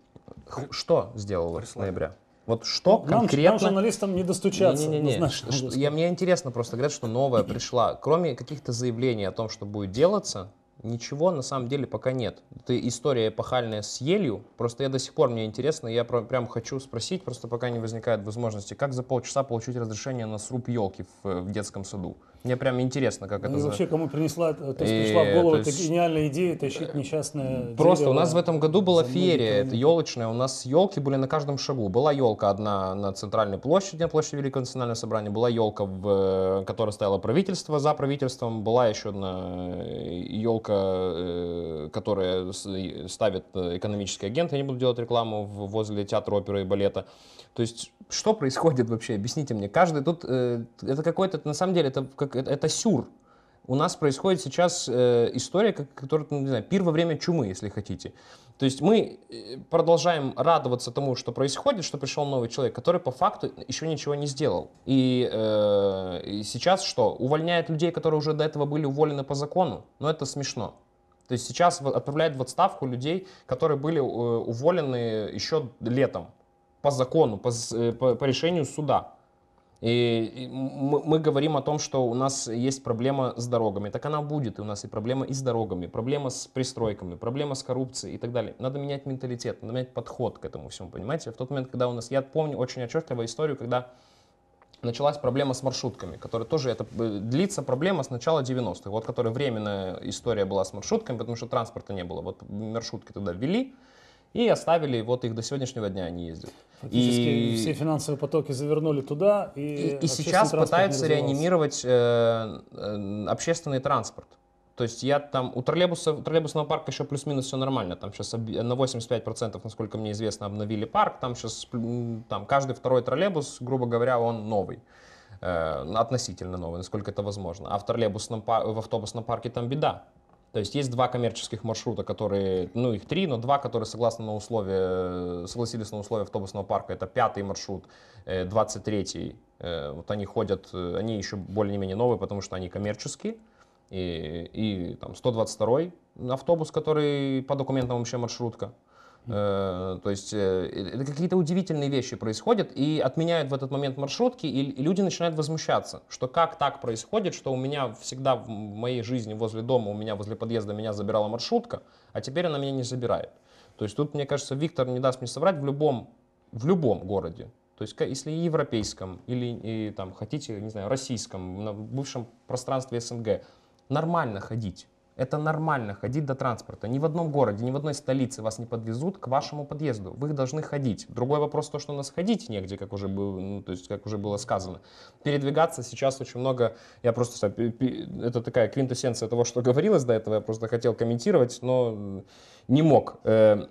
Что сделала Прислали. с ноября? Вот что конкретно... Нам, журналистам не достучаться. Не, не, не, не. Знаешь, что, что, я, мне интересно просто говорят, что новая пришла. Кроме каких-то заявлений о том, что будет делаться, ничего на самом деле пока нет. Ты история эпохальная с елью. Просто я до сих пор, мне интересно, я про, прям хочу спросить, просто пока не возникает возможности, как за полчаса получить разрешение на сруб елки в, э, в детском саду. Мне прям интересно, как это... И ну, вообще, кому принесла, то есть пришла в голову есть... эта гениальная идея тащить несчастное Просто дерево. у нас в этом году была феерия, это елочная, у нас елки были на каждом шагу. Была елка одна на центральной площади, на площади Великого национального собрания, была елка, в э, которой стояло правительство за правительством, была еще одна э, елка, э, которая ставит экономический агент, я не буду делать рекламу, возле театра оперы и балета. То есть что происходит вообще? Объясните мне. Каждый тут э, это какой-то на самом деле это как это, это сюр. У нас происходит сейчас э, история, как, которая, ну, не знаю, первое время чумы, если хотите. То есть мы э, продолжаем радоваться тому, что происходит, что пришел новый человек, который по факту еще ничего не сделал. И, э, и сейчас что? Увольняет людей, которые уже до этого были уволены по закону. Но ну, это смешно. То есть сейчас отправляют в отставку людей, которые были э, уволены еще летом по закону, по, э, по, по решению суда. И мы, мы говорим о том, что у нас есть проблема с дорогами. Так она будет, и у нас и проблема и с дорогами, проблема с пристройками, проблема с коррупцией и так далее. Надо менять менталитет, надо менять подход к этому всему, понимаете? В тот момент, когда у нас, я помню очень отчетливо историю, когда началась проблема с маршрутками, которая тоже, это э, длится проблема с начала 90-х, вот которая временная история была с маршрутками, потому что транспорта не было. Вот маршрутки туда ввели, и оставили, вот их до сегодняшнего дня они ездят. И все финансовые потоки завернули туда. И, и, и сейчас пытаются реанимировать э, э, общественный транспорт. То есть я там, у, троллейбуса, у троллейбусного парка еще плюс-минус все нормально. Там сейчас на 85%, насколько мне известно, обновили парк. Там сейчас там, каждый второй троллейбус, грубо говоря, он новый э, относительно новый, насколько это возможно. А в троллейбусном, в автобусном парке там беда. То есть есть два коммерческих маршрута, которые, ну их три, но два, которые согласно на условия, согласились на условия автобусного парка. Это пятый маршрут, 23-й. Э, э, вот они ходят, э, они еще более-менее новые, потому что они коммерческие. И, и там 122-й автобус, который по документам вообще маршрутка. Э, то есть э, э, это какие-то удивительные вещи происходят, и отменяют в этот момент маршрутки, и люди начинают возмущаться, что как так происходит, что у меня всегда в моей жизни возле дома, у меня возле подъезда меня забирала маршрутка, а теперь она меня не забирает. То есть тут, мне кажется, Виктор не даст мне соврать в любом, в любом городе. То есть если и европейском, или и, там, хотите, не знаю, российском, на бывшем пространстве СНГ, нормально ходить это нормально, ходить до транспорта. Ни в одном городе, ни в одной столице вас не подвезут к вашему подъезду. Вы должны ходить. Другой вопрос то, что у нас ходить негде, как уже, было, ну, то есть, как уже было сказано. Передвигаться сейчас очень много, я просто, это такая квинтэссенция того, что говорилось до этого, я просто хотел комментировать, но не мог. Э,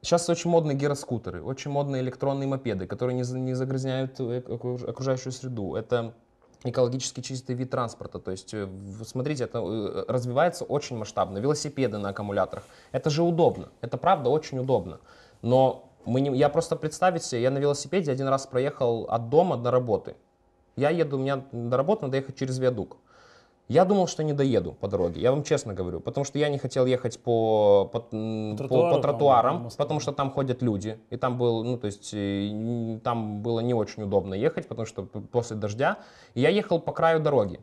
сейчас очень модные гироскутеры, очень модные электронные мопеды, которые не загрязняют э, окружающую среду. Это экологически чистый вид транспорта. То есть, э, смотрите, это э, развивается очень масштабно. Велосипеды на аккумуляторах. Это же удобно. Это правда очень удобно. Но мы не, я просто представить себе, я на велосипеде один раз проехал от дома до работы. Я еду, у меня до работы надо ехать через Виадук. Я думал, что не доеду по дороге, я вам честно говорю, потому что я не хотел ехать по, по, по, тротуару, по, по тротуарам, там, потому что там ходят люди, и там был, ну, то есть, э, там было не очень удобно ехать, потому что после дождя. И я ехал по краю дороги.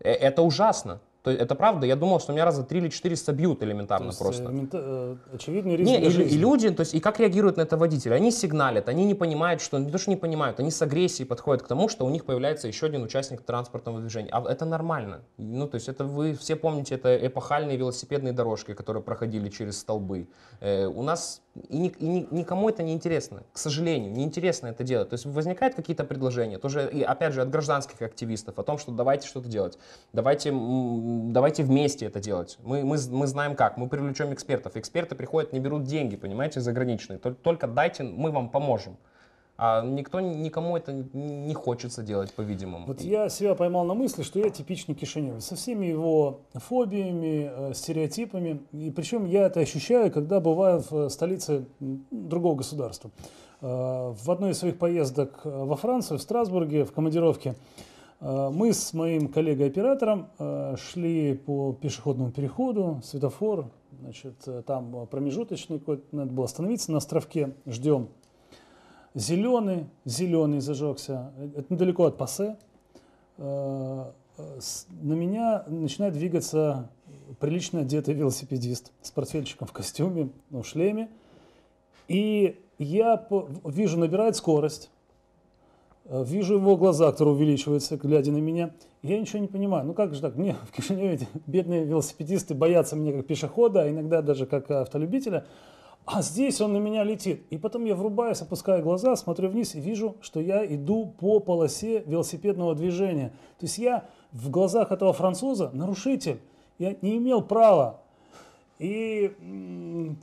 Э, это ужасно. То это правда. Я думал, что меня раза три или четыре собьют элементарно то есть, э, просто. Элемента... Очевидный риск. Не, и, жизни. и люди, то есть, и как реагируют на это водители? Они сигналят, они не понимают, что не то, что не понимают, они с агрессией подходят к тому, что у них появляется еще один участник транспортного движения. А это нормально. Ну, то есть, это вы все помните, это эпохальные велосипедные дорожки, которые проходили через столбы. Э, у нас и, ни, и ни, никому это не интересно, к сожалению, не интересно это делать. То есть возникают какие-то предложения, тоже, и, опять же, от гражданских активистов о том, что давайте что-то делать, давайте, давайте вместе это делать. Мы, мы, мы знаем как, мы привлечем экспертов. Эксперты приходят, не берут деньги, понимаете, заграничные. Только, только дайте, мы вам поможем. А никто, никому это не хочется делать, по-видимому. Вот я себя поймал на мысли, что я типичный кишиневец со всеми его фобиями, э, стереотипами. И причем я это ощущаю, когда бываю в столице другого государства. Э, в одной из своих поездок э, во Францию, в Страсбурге, в командировке, мы с моим коллегой-оператором шли по пешеходному переходу, светофор, значит, там промежуточный какой-то, надо было остановиться на островке, ждем Зеленый, зеленый зажегся. Это недалеко от пассе. Э, на меня начинает двигаться прилично одетый велосипедист с портфельчиком в костюме, ну, в шлеме. И я вижу, набирает скорость. Э, вижу его глаза, которые увеличиваются, глядя на меня. Я ничего не понимаю. Ну как же так? Мне в Кишиневе бедные велосипедисты боятся меня как пешехода, а иногда даже как автолюбителя. А здесь он на меня летит. И потом я врубаюсь, опускаю глаза, смотрю вниз и вижу, что я иду по полосе велосипедного движения. То есть я в глазах этого француза нарушитель. Я не имел права. И,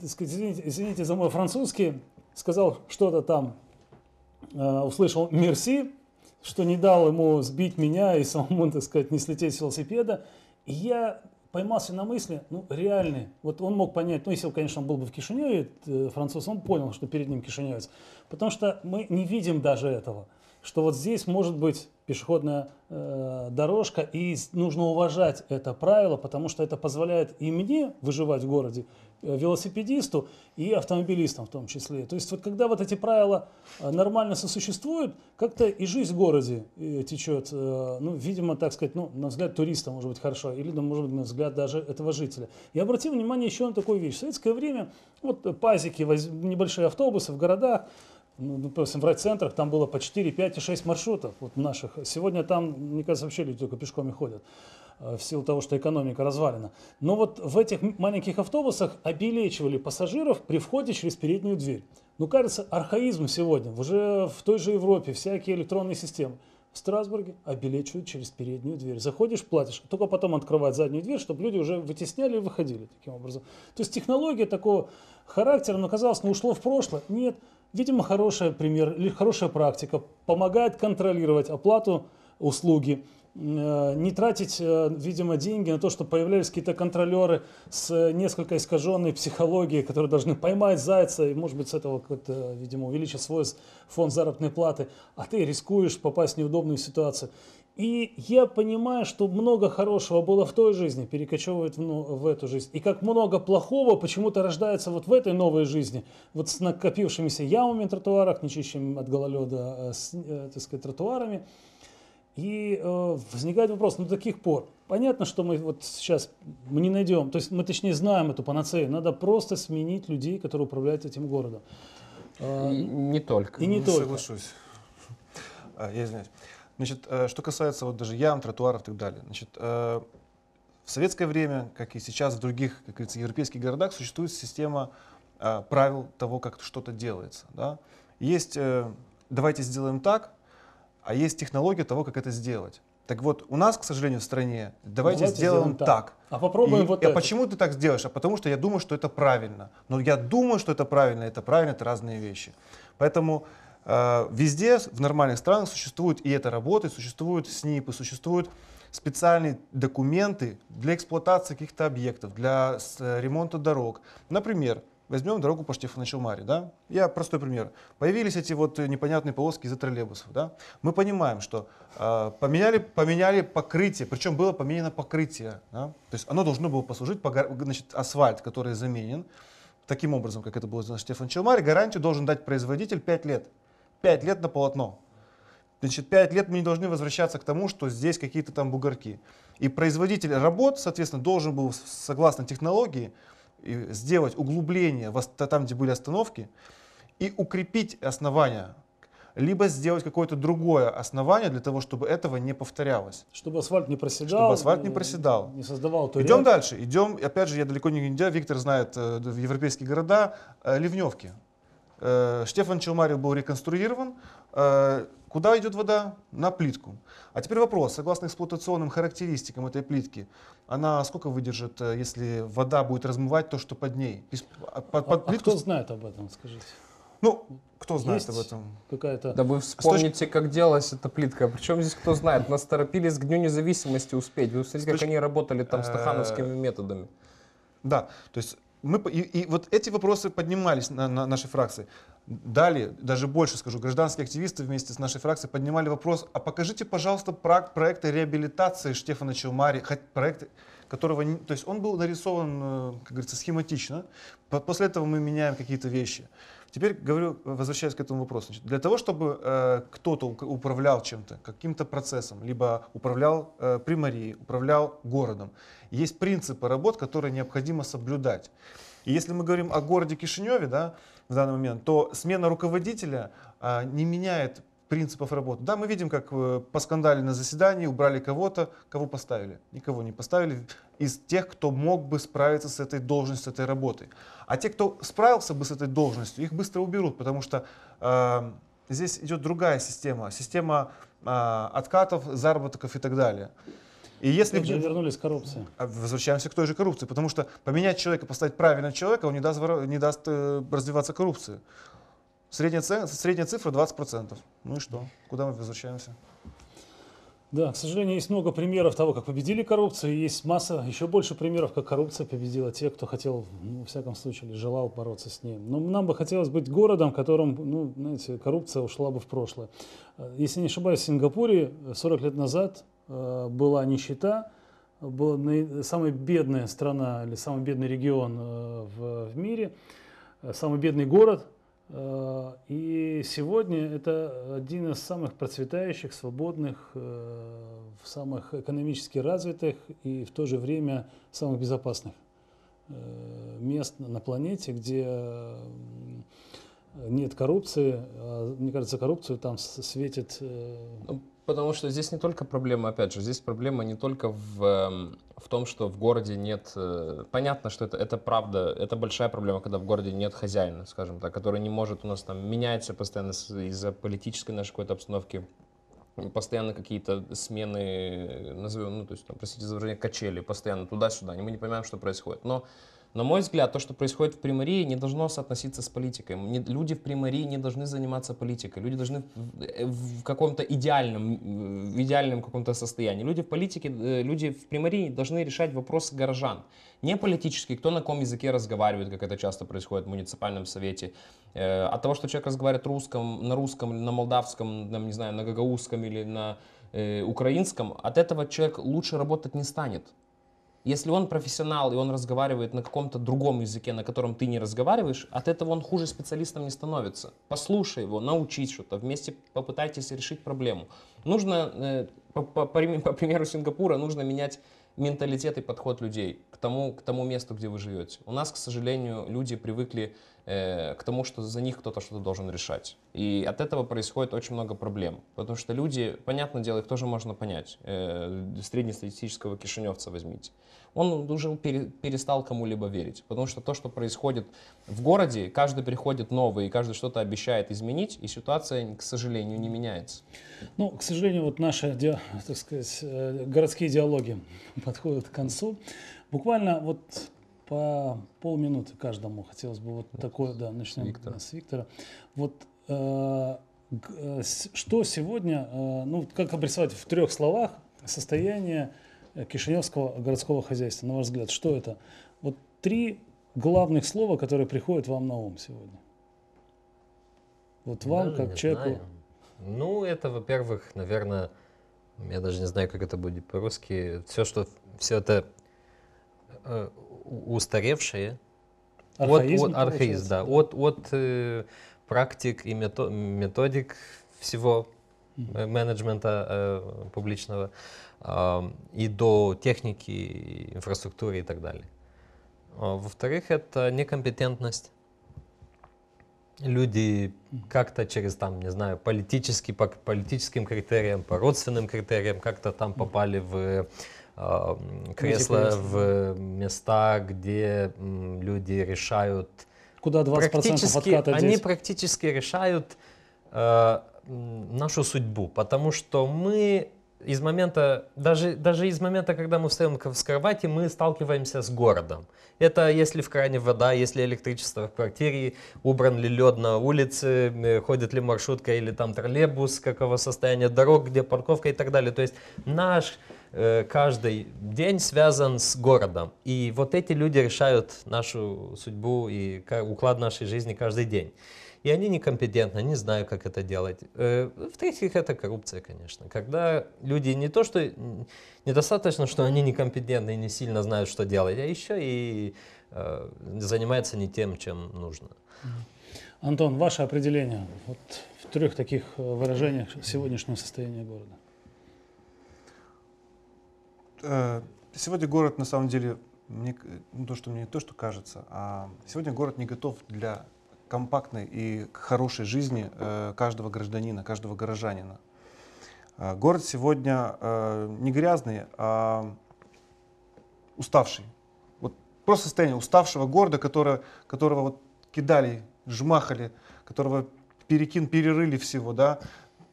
так сказать, извините, извините за мой французский, сказал что-то там, э, услышал «мерси», что не дал ему сбить меня и самому, так сказать, не слететь с велосипеда. И я поймался на мысли, ну, реальный. Вот он мог понять, ну, если, конечно, он был бы в Кишиневе, э, француз, он понял, что перед ним кишиневец. Потому что мы не видим даже этого, что вот здесь может быть пешеходная э, дорожка, и нужно уважать это правило, потому что это позволяет и мне выживать в городе, Э, велосипедисту и автомобилистам в том числе. То есть вот когда вот эти правила э, нормально сосуществуют, как-то и жизнь в городе э, течет, ну, видимо, так сказать, ну, на взгляд туриста, может быть, хорошо, или, ну, может быть, на взгляд даже этого жителя. Я обратил внимание еще на такую вещь. В советское время вот пазики, небольшие автобусы в городах, ну, ну, допустим, в райцентрах там было по 4, 5 и 6 маршрутов вот наших. Сегодня там, мне кажется, вообще люди только пешком и ходят. Э, в силу того, что экономика развалена. Но вот в этих маленьких автобусах обелечивали пассажиров при входе через переднюю дверь. Ну, кажется, архаизм сегодня. Уже в той же Европе всякие электронные системы. В Страсбурге обелечивают через переднюю дверь. Заходишь, платишь, только потом открывают заднюю дверь, чтобы люди уже вытесняли и выходили таким образом. То есть технология такого характера, но ну, казалось, ну ушло в прошлое. Нет, видимо, хороший пример или хорошая практика помогает контролировать оплату услуги, Э, не тратить, э, видимо, деньги на то, что появлялись какие-то контролеры с э, несколько искаженной психологией, которые должны поймать зайца и, может быть, с этого как-то, видимо, увеличить свой фонд заработной платы, а ты рискуешь попасть в неудобную ситуацию. И я понимаю, что много хорошего было в той жизни, перекочевывает в, ну, в эту жизнь. И как много плохого почему-то рождается вот в этой новой жизни, вот с накопившимися ямами тротуарах, нечищим от гололеда, с, э, так сказать, тротуарами. И э, возникает вопрос, ну до каких пор? Понятно, что мы вот сейчас мы не найдем, то есть мы точнее знаем эту панацею, надо просто сменить людей, которые управляют этим городом. Э, и а, не только. И не, не ну, только. Соглашусь. [LAUGHS] А, я извиняюсь. Значит, э, что касается вот даже ям, тротуаров и так далее. Значит, э, в советское время, как и сейчас в других, как говорится, европейских городах, существует система правил того, как что-то делается. Да? Есть «давайте сделаем так», а есть технология того, как это сделать. Так вот, у нас, к сожалению, в стране, давайте, давайте сделаем так. так. А попробуем и, вот а это. почему ты так сделаешь? А потому что я думаю, что это правильно. Но я думаю, что это правильно, это правильно, это разные вещи. Поэтому э, везде, в нормальных странах существует, и это работает, существуют СНИПы, существуют специальные документы для эксплуатации каких-то объектов, для с, э, ремонта дорог. Например, Возьмем дорогу по Штефаночелмаре, да? Я простой пример. Появились эти вот э, непонятные полоски из-за троллейбусов, да? Мы понимаем, что э, поменяли, поменяли покрытие, причем было поменено покрытие, да? То есть оно должно было послужить, значит, асфальт, который заменен, таким образом, как это было на Штефаночелмаре, гарантию должен дать производитель 5 лет. 5 лет на полотно. Значит, 5 лет мы не должны возвращаться к тому, что здесь какие-то там бугорки. И производитель работ, соответственно, должен был, согласно технологии, сделать углубление там, где были остановки, и укрепить основание либо сделать какое-то другое основание для того, чтобы этого не повторялось. Чтобы асфальт не проседал. Чтобы асфальт не э, проседал. Не создавал то Идем дальше. Идем, опять же, я далеко не идя, Виктор знает э, европейские города, э, ливневки. Э, Штефан Челмарев был реконструирован. Э, куда идет вода? На плитку. А теперь вопрос. Согласно эксплуатационным характеристикам этой плитки, она сколько выдержит, э, если вода будет размывать то, что под ней? А, под, под а, плитку... а кто знает об этом, скажите? Ну, кто знает Есть об этом? Какая-то... Да вы вспомните, точки... как делалась эта плитка. А Причем здесь кто знает? Нас торопились к Дню независимости успеть. Вы смотрите, как они работали там с методами. Да, то есть мы, и, и вот эти вопросы поднимались на, на нашей фракции. Далее, даже больше скажу, гражданские активисты вместе с нашей фракцией поднимали вопрос, а покажите, пожалуйста, проекты реабилитации Штефана Челмари, проект, которого, то есть он был нарисован, э, как говорится, схематично. После этого мы меняем какие-то вещи. Теперь говорю, возвращаясь к этому вопросу. Значит, для того, чтобы э, кто-то управлял чем-то, каким-то процессом, либо управлял э, примарией, управлял городом, есть принципы работ, которые необходимо соблюдать. И если мы говорим о городе Кишиневе да, в данный момент, то смена руководителя э, не меняет принципов работы. Да, мы видим, как э, по поскандали на заседании, убрали кого-то, кого поставили. Никого не поставили из тех, кто мог бы справиться с этой должностью, с этой работой. А те, кто справился бы с этой должностью, их быстро уберут, потому что э, здесь идет другая система, система э, откатов, заработков и так далее. И если мы вернулись к коррупции. А, возвращаемся к той же коррупции, потому что поменять человека, поставить правильно человека, он не даст, не даст э, развиваться коррупции. Средняя, средняя цифра 20%. Ну и что? Куда мы возвращаемся? Да, к сожалению, есть много примеров того, как победили коррупцию, и есть масса, еще больше примеров, как коррупция победила те, кто хотел, ну, во всяком случае, или желал бороться с ней. Но нам бы хотелось быть городом, которым, ну, знаете, коррупция ушла бы в прошлое. Э, если не ошибаюсь, в Сингапуре 40 лет назад э, была нищета, была самая бедная страна или самый бедный регион э, в мире, самый бедный город – Э, и сегодня это один из самых процветающих, свободных, э, самых экономически развитых и в то же время самых безопасных э, мест на планете, где нет коррупции. А, мне кажется, коррупцию там светит Потому что здесь не только проблема, опять же, здесь проблема не только в, эм, в том, что в городе нет... Э, понятно, что это, это правда, это большая проблема, когда в городе нет хозяина, скажем так, который не может у нас там меняется постоянно из-за политической нашей какой-то обстановки постоянно какие-то смены, э, назовем, ну, то есть, там, простите за выражение, качели, постоянно туда-сюда, и мы не понимаем, что происходит. Но на мой взгляд, то, что происходит в Примории, не должно соотноситься с политикой. Не, люди в Примории не должны заниматься политикой. Люди должны в, э, в каком-то идеальном, в идеальном каком-то состоянии. Люди в политике, э, люди в Примории должны решать вопросы горожан. Не политические, кто на каком языке разговаривает, как это часто происходит в муниципальном совете. От э, а того, что человек разговаривает русском, на русском, на молдавском, на, не знаю, на гагаузском или на украинском, от этого человек лучше работать не станет. Если он профессионал и он разговаривает на каком-то другом языке, на котором ты не разговариваешь, от этого он хуже специалистом не становится. Послушай его, научись что-то, вместе попытайтесь решить проблему. Нужно, э, по, по, по примеру Сингапура, нужно менять менталитет и подход людей к тому, к тому месту, где вы живете. У нас, к сожалению, люди привыкли Э, к тому, что за них кто-то что-то должен решать. И от этого происходит очень много проблем. Потому что люди, понятное дело, их тоже можно понять. Э, среднестатистического кишиневца возьмите. Он уже перестал кому-либо верить. Потому что то, что происходит в городе, каждый приходит новый, и каждый что-то обещает изменить, и ситуация, к сожалению, не меняется. Ну, к сожалению, вот наши, так сказать, э, городские диалоги [LAUGHS] подходят к концу. Буквально вот по полминуты каждому. Хотелось бы вот, такое, да, начнем с Виктора. С Виктора. Вот э, э что сегодня, э, ну, как обрисовать в трех словах состояние э, Кишиневского городского хозяйства, на ваш взгляд, что это? Вот три главных слова, которые приходят вам на ум сегодня. Вот вам, да, ну, как человеку. Знаю. Ну, это, во-первых, наверное, я даже не знаю, как это будет по-русски. Все, что все это э, устаревшие архаизм, от, от, архаизм, да, от, от э, практик и методик всего mm-hmm. менеджмента э, публичного э, и до техники, инфраструктуры и так далее. Э, во-вторых, это некомпетентность. Люди как-то через там, не знаю, политический, по политическим критериям, по родственным критериям как-то там попали в кресла в места, где люди решают... Куда 20% практически, отката здесь? Они практически решают э, нашу судьбу, потому что мы из момента, даже, даже из момента, когда мы встаем с кровати, мы сталкиваемся с городом. Это если в кране вода, если электричество в квартире, убран ли лед на улице, ходит ли маршрутка или там троллейбус, какого состояния дорог, где парковка и так далее. То есть наш Э, каждый день связан с городом. И вот эти люди решают нашу судьбу и уклад нашей жизни каждый день. И они некомпетентны, не знают, как это делать. Э, в-третьих, это коррупция, конечно. Когда люди не то, что недостаточно, что они некомпетентны и не сильно знают, что делать, а еще и э, занимаются не тем, чем нужно. Антон, ваше определение вот в трех таких э, выражениях сегодняшнего состояния города. Э, сегодня город, на самом деле, мне, ну, то, что мне не то, что кажется, а сегодня город не готов для компактной и хорошей жизни э, каждого гражданина, каждого горожанина. Э, город сегодня э, не грязный, а уставший. Вот просто состояние уставшего города, которое, которого вот кидали, жмахали, которого перекин, перерыли всего, да,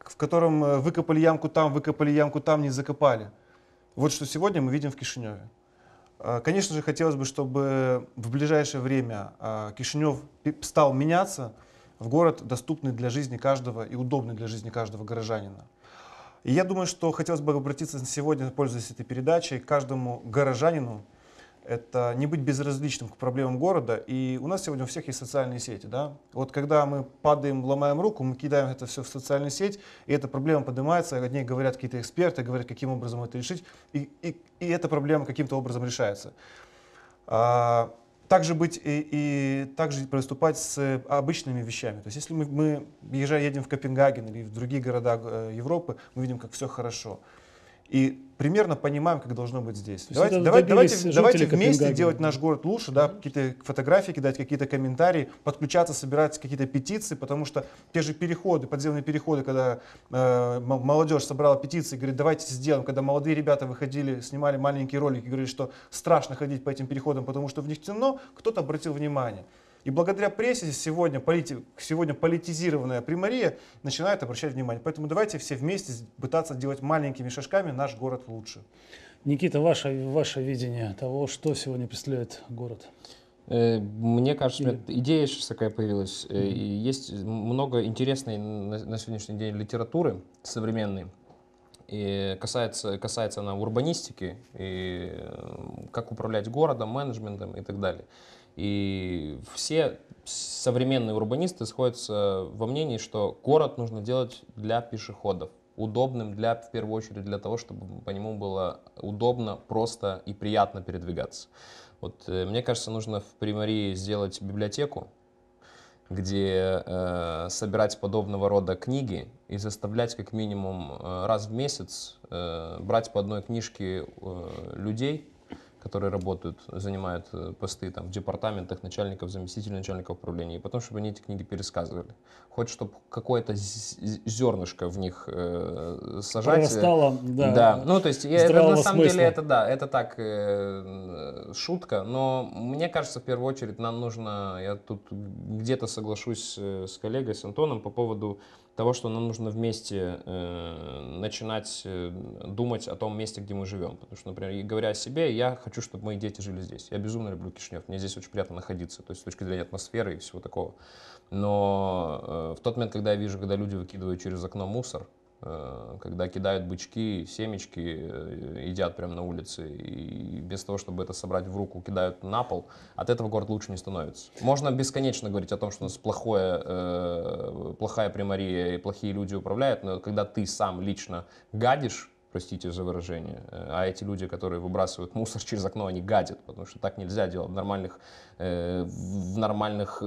в котором э, выкопали ямку там, выкопали ямку там, не закопали – вот что сегодня мы видим в Кишиневе. Э, конечно же, хотелось бы, чтобы в ближайшее время э, Кишинев стал меняться в город, доступный для жизни каждого и удобный для жизни каждого горожанина. И я думаю, что хотелось бы обратиться сегодня, пользуясь этой передачей, к каждому горожанину, это не быть безразличным к проблемам города. И у нас сегодня у всех есть социальные сети. Да? Вот когда мы падаем, ломаем руку, мы кидаем это все в социальную сеть, и эта проблема поднимается, одни говорят какие-то эксперты, говорят, каким образом это решить, и, и, и эта проблема каким-то образом решается. А, также быть и, и также приступать с обычными вещами. То есть если мы, мы езжая едем в Копенгаген или в другие города э, Европы, мы видим, как все хорошо. И примерно понимаем, как должно быть здесь. давайте давайте, давайте, давайте вместе делать наш город лучше, да, какие-то фотографии кидать, какие-то комментарии, подключаться, собирать какие-то петиции, потому что те же переходы, подземные переходы, когда э, молодежь собрала петиции, говорит, давайте сделаем, когда молодые ребята выходили, снимали маленькие ролики, говорили, что страшно ходить по этим переходам, потому что в них темно, кто-то обратил внимание. И благодаря прессе сегодня, полити, сегодня политизированная примария начинает обращать внимание. Поэтому давайте все вместе пытаться делать маленькими шажками наш город лучше. Никита, ваше, ваше видение того, что сегодня представляет город? Э, мне кажется, идея сейчас такая появилась. Э, есть много интересной на сегодняшний день литературы современной. И касается, касается она урбанистики, и э, как управлять городом, менеджментом и так далее. И все современные урбанисты сходятся во мнении, что город нужно делать для пешеходов удобным для, в первую очередь, для того, чтобы по нему было удобно, просто и приятно передвигаться. Вот э, мне кажется, нужно в Примарии сделать библиотеку, где э, собирать подобного рода книги и заставлять как минимум э, раз в месяц э, брать по одной книжке э, людей, которые работают, занимают э, посты там, в департаментах начальников, заместителей начальников управления, и потом, чтобы они эти книги пересказывали хоть чтобы какое-то зернышко в них э, сажать. Прорастало, да. Да, ну то есть это, на самом смысла. деле это да, это так э, шутка, но мне кажется, в первую очередь нам нужно, я тут где-то соглашусь э, с коллегой, с Антоном по поводу того, что нам нужно вместе э, начинать э, думать о том месте, где мы живем. Потому что, например, говоря о себе, я хочу, чтобы мои дети жили здесь. Я безумно люблю Кишинев, мне здесь очень приятно находиться, то есть с точки зрения атмосферы и всего такого. Но э, в тот момент, когда я вижу, когда люди выкидывают через окно мусор, э, когда кидают бычки, семечки, э, едят прямо на улице, и без того, чтобы это собрать в руку, кидают на пол, от этого город лучше не становится. Можно бесконечно говорить о том, что у нас плохое, э, плохая примария и плохие люди управляют, но когда ты сам лично гадишь, простите за выражение, а эти люди, которые выбрасывают мусор через окно, они гадят, потому что так нельзя делать в нормальных, в нормальных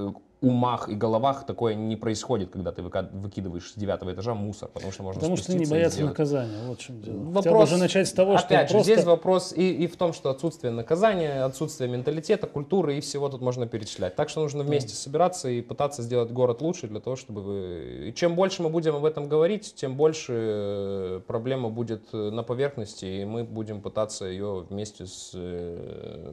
умах и головах такое не происходит, когда ты выкидываешь с девятого этажа мусор, потому что можно Потому что не боятся наказания, вот в чем дело. Вопрос, Хотя даже начать с того, опять что Опять же, просто... здесь вопрос и, и в том, что отсутствие наказания, отсутствие менталитета, культуры и всего тут можно перечислять. Так что нужно вместе да. собираться и пытаться сделать город лучше для того, чтобы... Вы... И чем больше мы будем об этом говорить, тем больше э, проблема будет э, на поверхности, и мы будем пытаться ее вместе с э,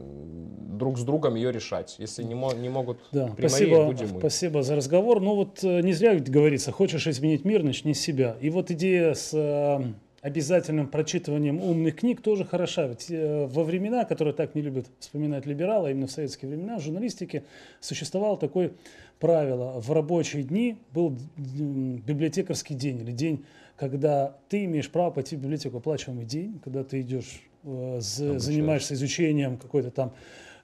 друг с другом ее решать. Если не, мо... не могут да. Спасибо. будем зимы. Спасибо за разговор. Ну вот э, не зря ведь говорится, хочешь изменить мир, начни с себя. И вот идея с э, обязательным прочитыванием умных книг тоже хороша. Ведь э, во времена, которые так не любят вспоминать либералы, а именно в советские времена, в журналистике существовало такое правило. В рабочие дни был библиотекарский день или день, когда ты имеешь право пойти в библиотеку оплачиваемый день, когда ты идешь, занимаешься изучением какой-то там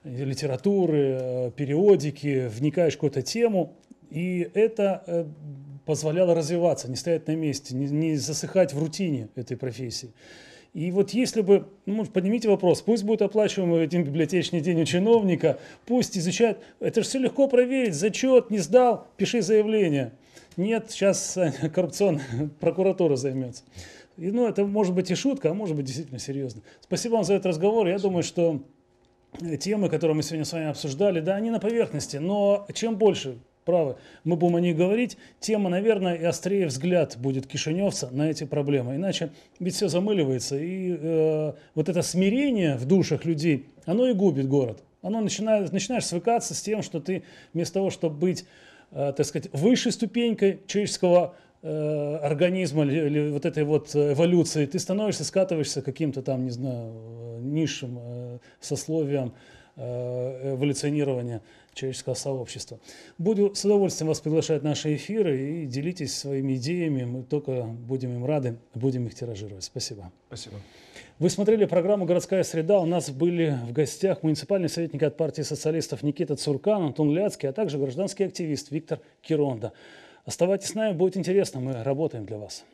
литературы, э, периодики, вникаешь в какую-то тему, и это э, позволяло развиваться, не стоять на месте, не, засыхать в рутине этой профессии. И вот если бы, ну, поднимите вопрос, пусть будет оплачиваемый один библиотечный день у чиновника, пусть изучает, это же все легко проверить, зачет не сдал, пиши заявление. Нет, сейчас э, [LAUGHS] коррупционная [LAUGHS] прокуратура займется. И, ну, это может быть и шутка, а может быть действительно серьезно. Спасибо вам за этот разговор. Я думаю, что темы, которые мы сегодня с вами обсуждали, да, они на поверхности, но чем больше правы, мы будем о них говорить, тема, наверное, и острее взгляд будет кишиневца на эти проблемы. Иначе ведь все замыливается, и э, вот это смирение в душах людей, оно и губит город. Оно начинает, начинаешь свыкаться с тем, что ты вместо того, чтобы быть, э, так сказать, высшей ступенькой человеческого Э, организма или, вот этой вот эволюции, ты становишься, скатываешься каким-то там, не знаю, низшим э, сословием э, эволюционирования человеческого сообщества. Буду с удовольствием вас приглашать в наши эфиры и делитесь своими идеями. Мы только будем им рады, будем их тиражировать. Спасибо. Спасибо. Вы смотрели программу «Городская среда». У нас были в гостях муниципальный советник от партии социалистов Никита Цуркан, Антон Ляцкий, а также гражданский активист Виктор Киронда. Оставайтесь с нами, будет интересно, мы работаем для вас.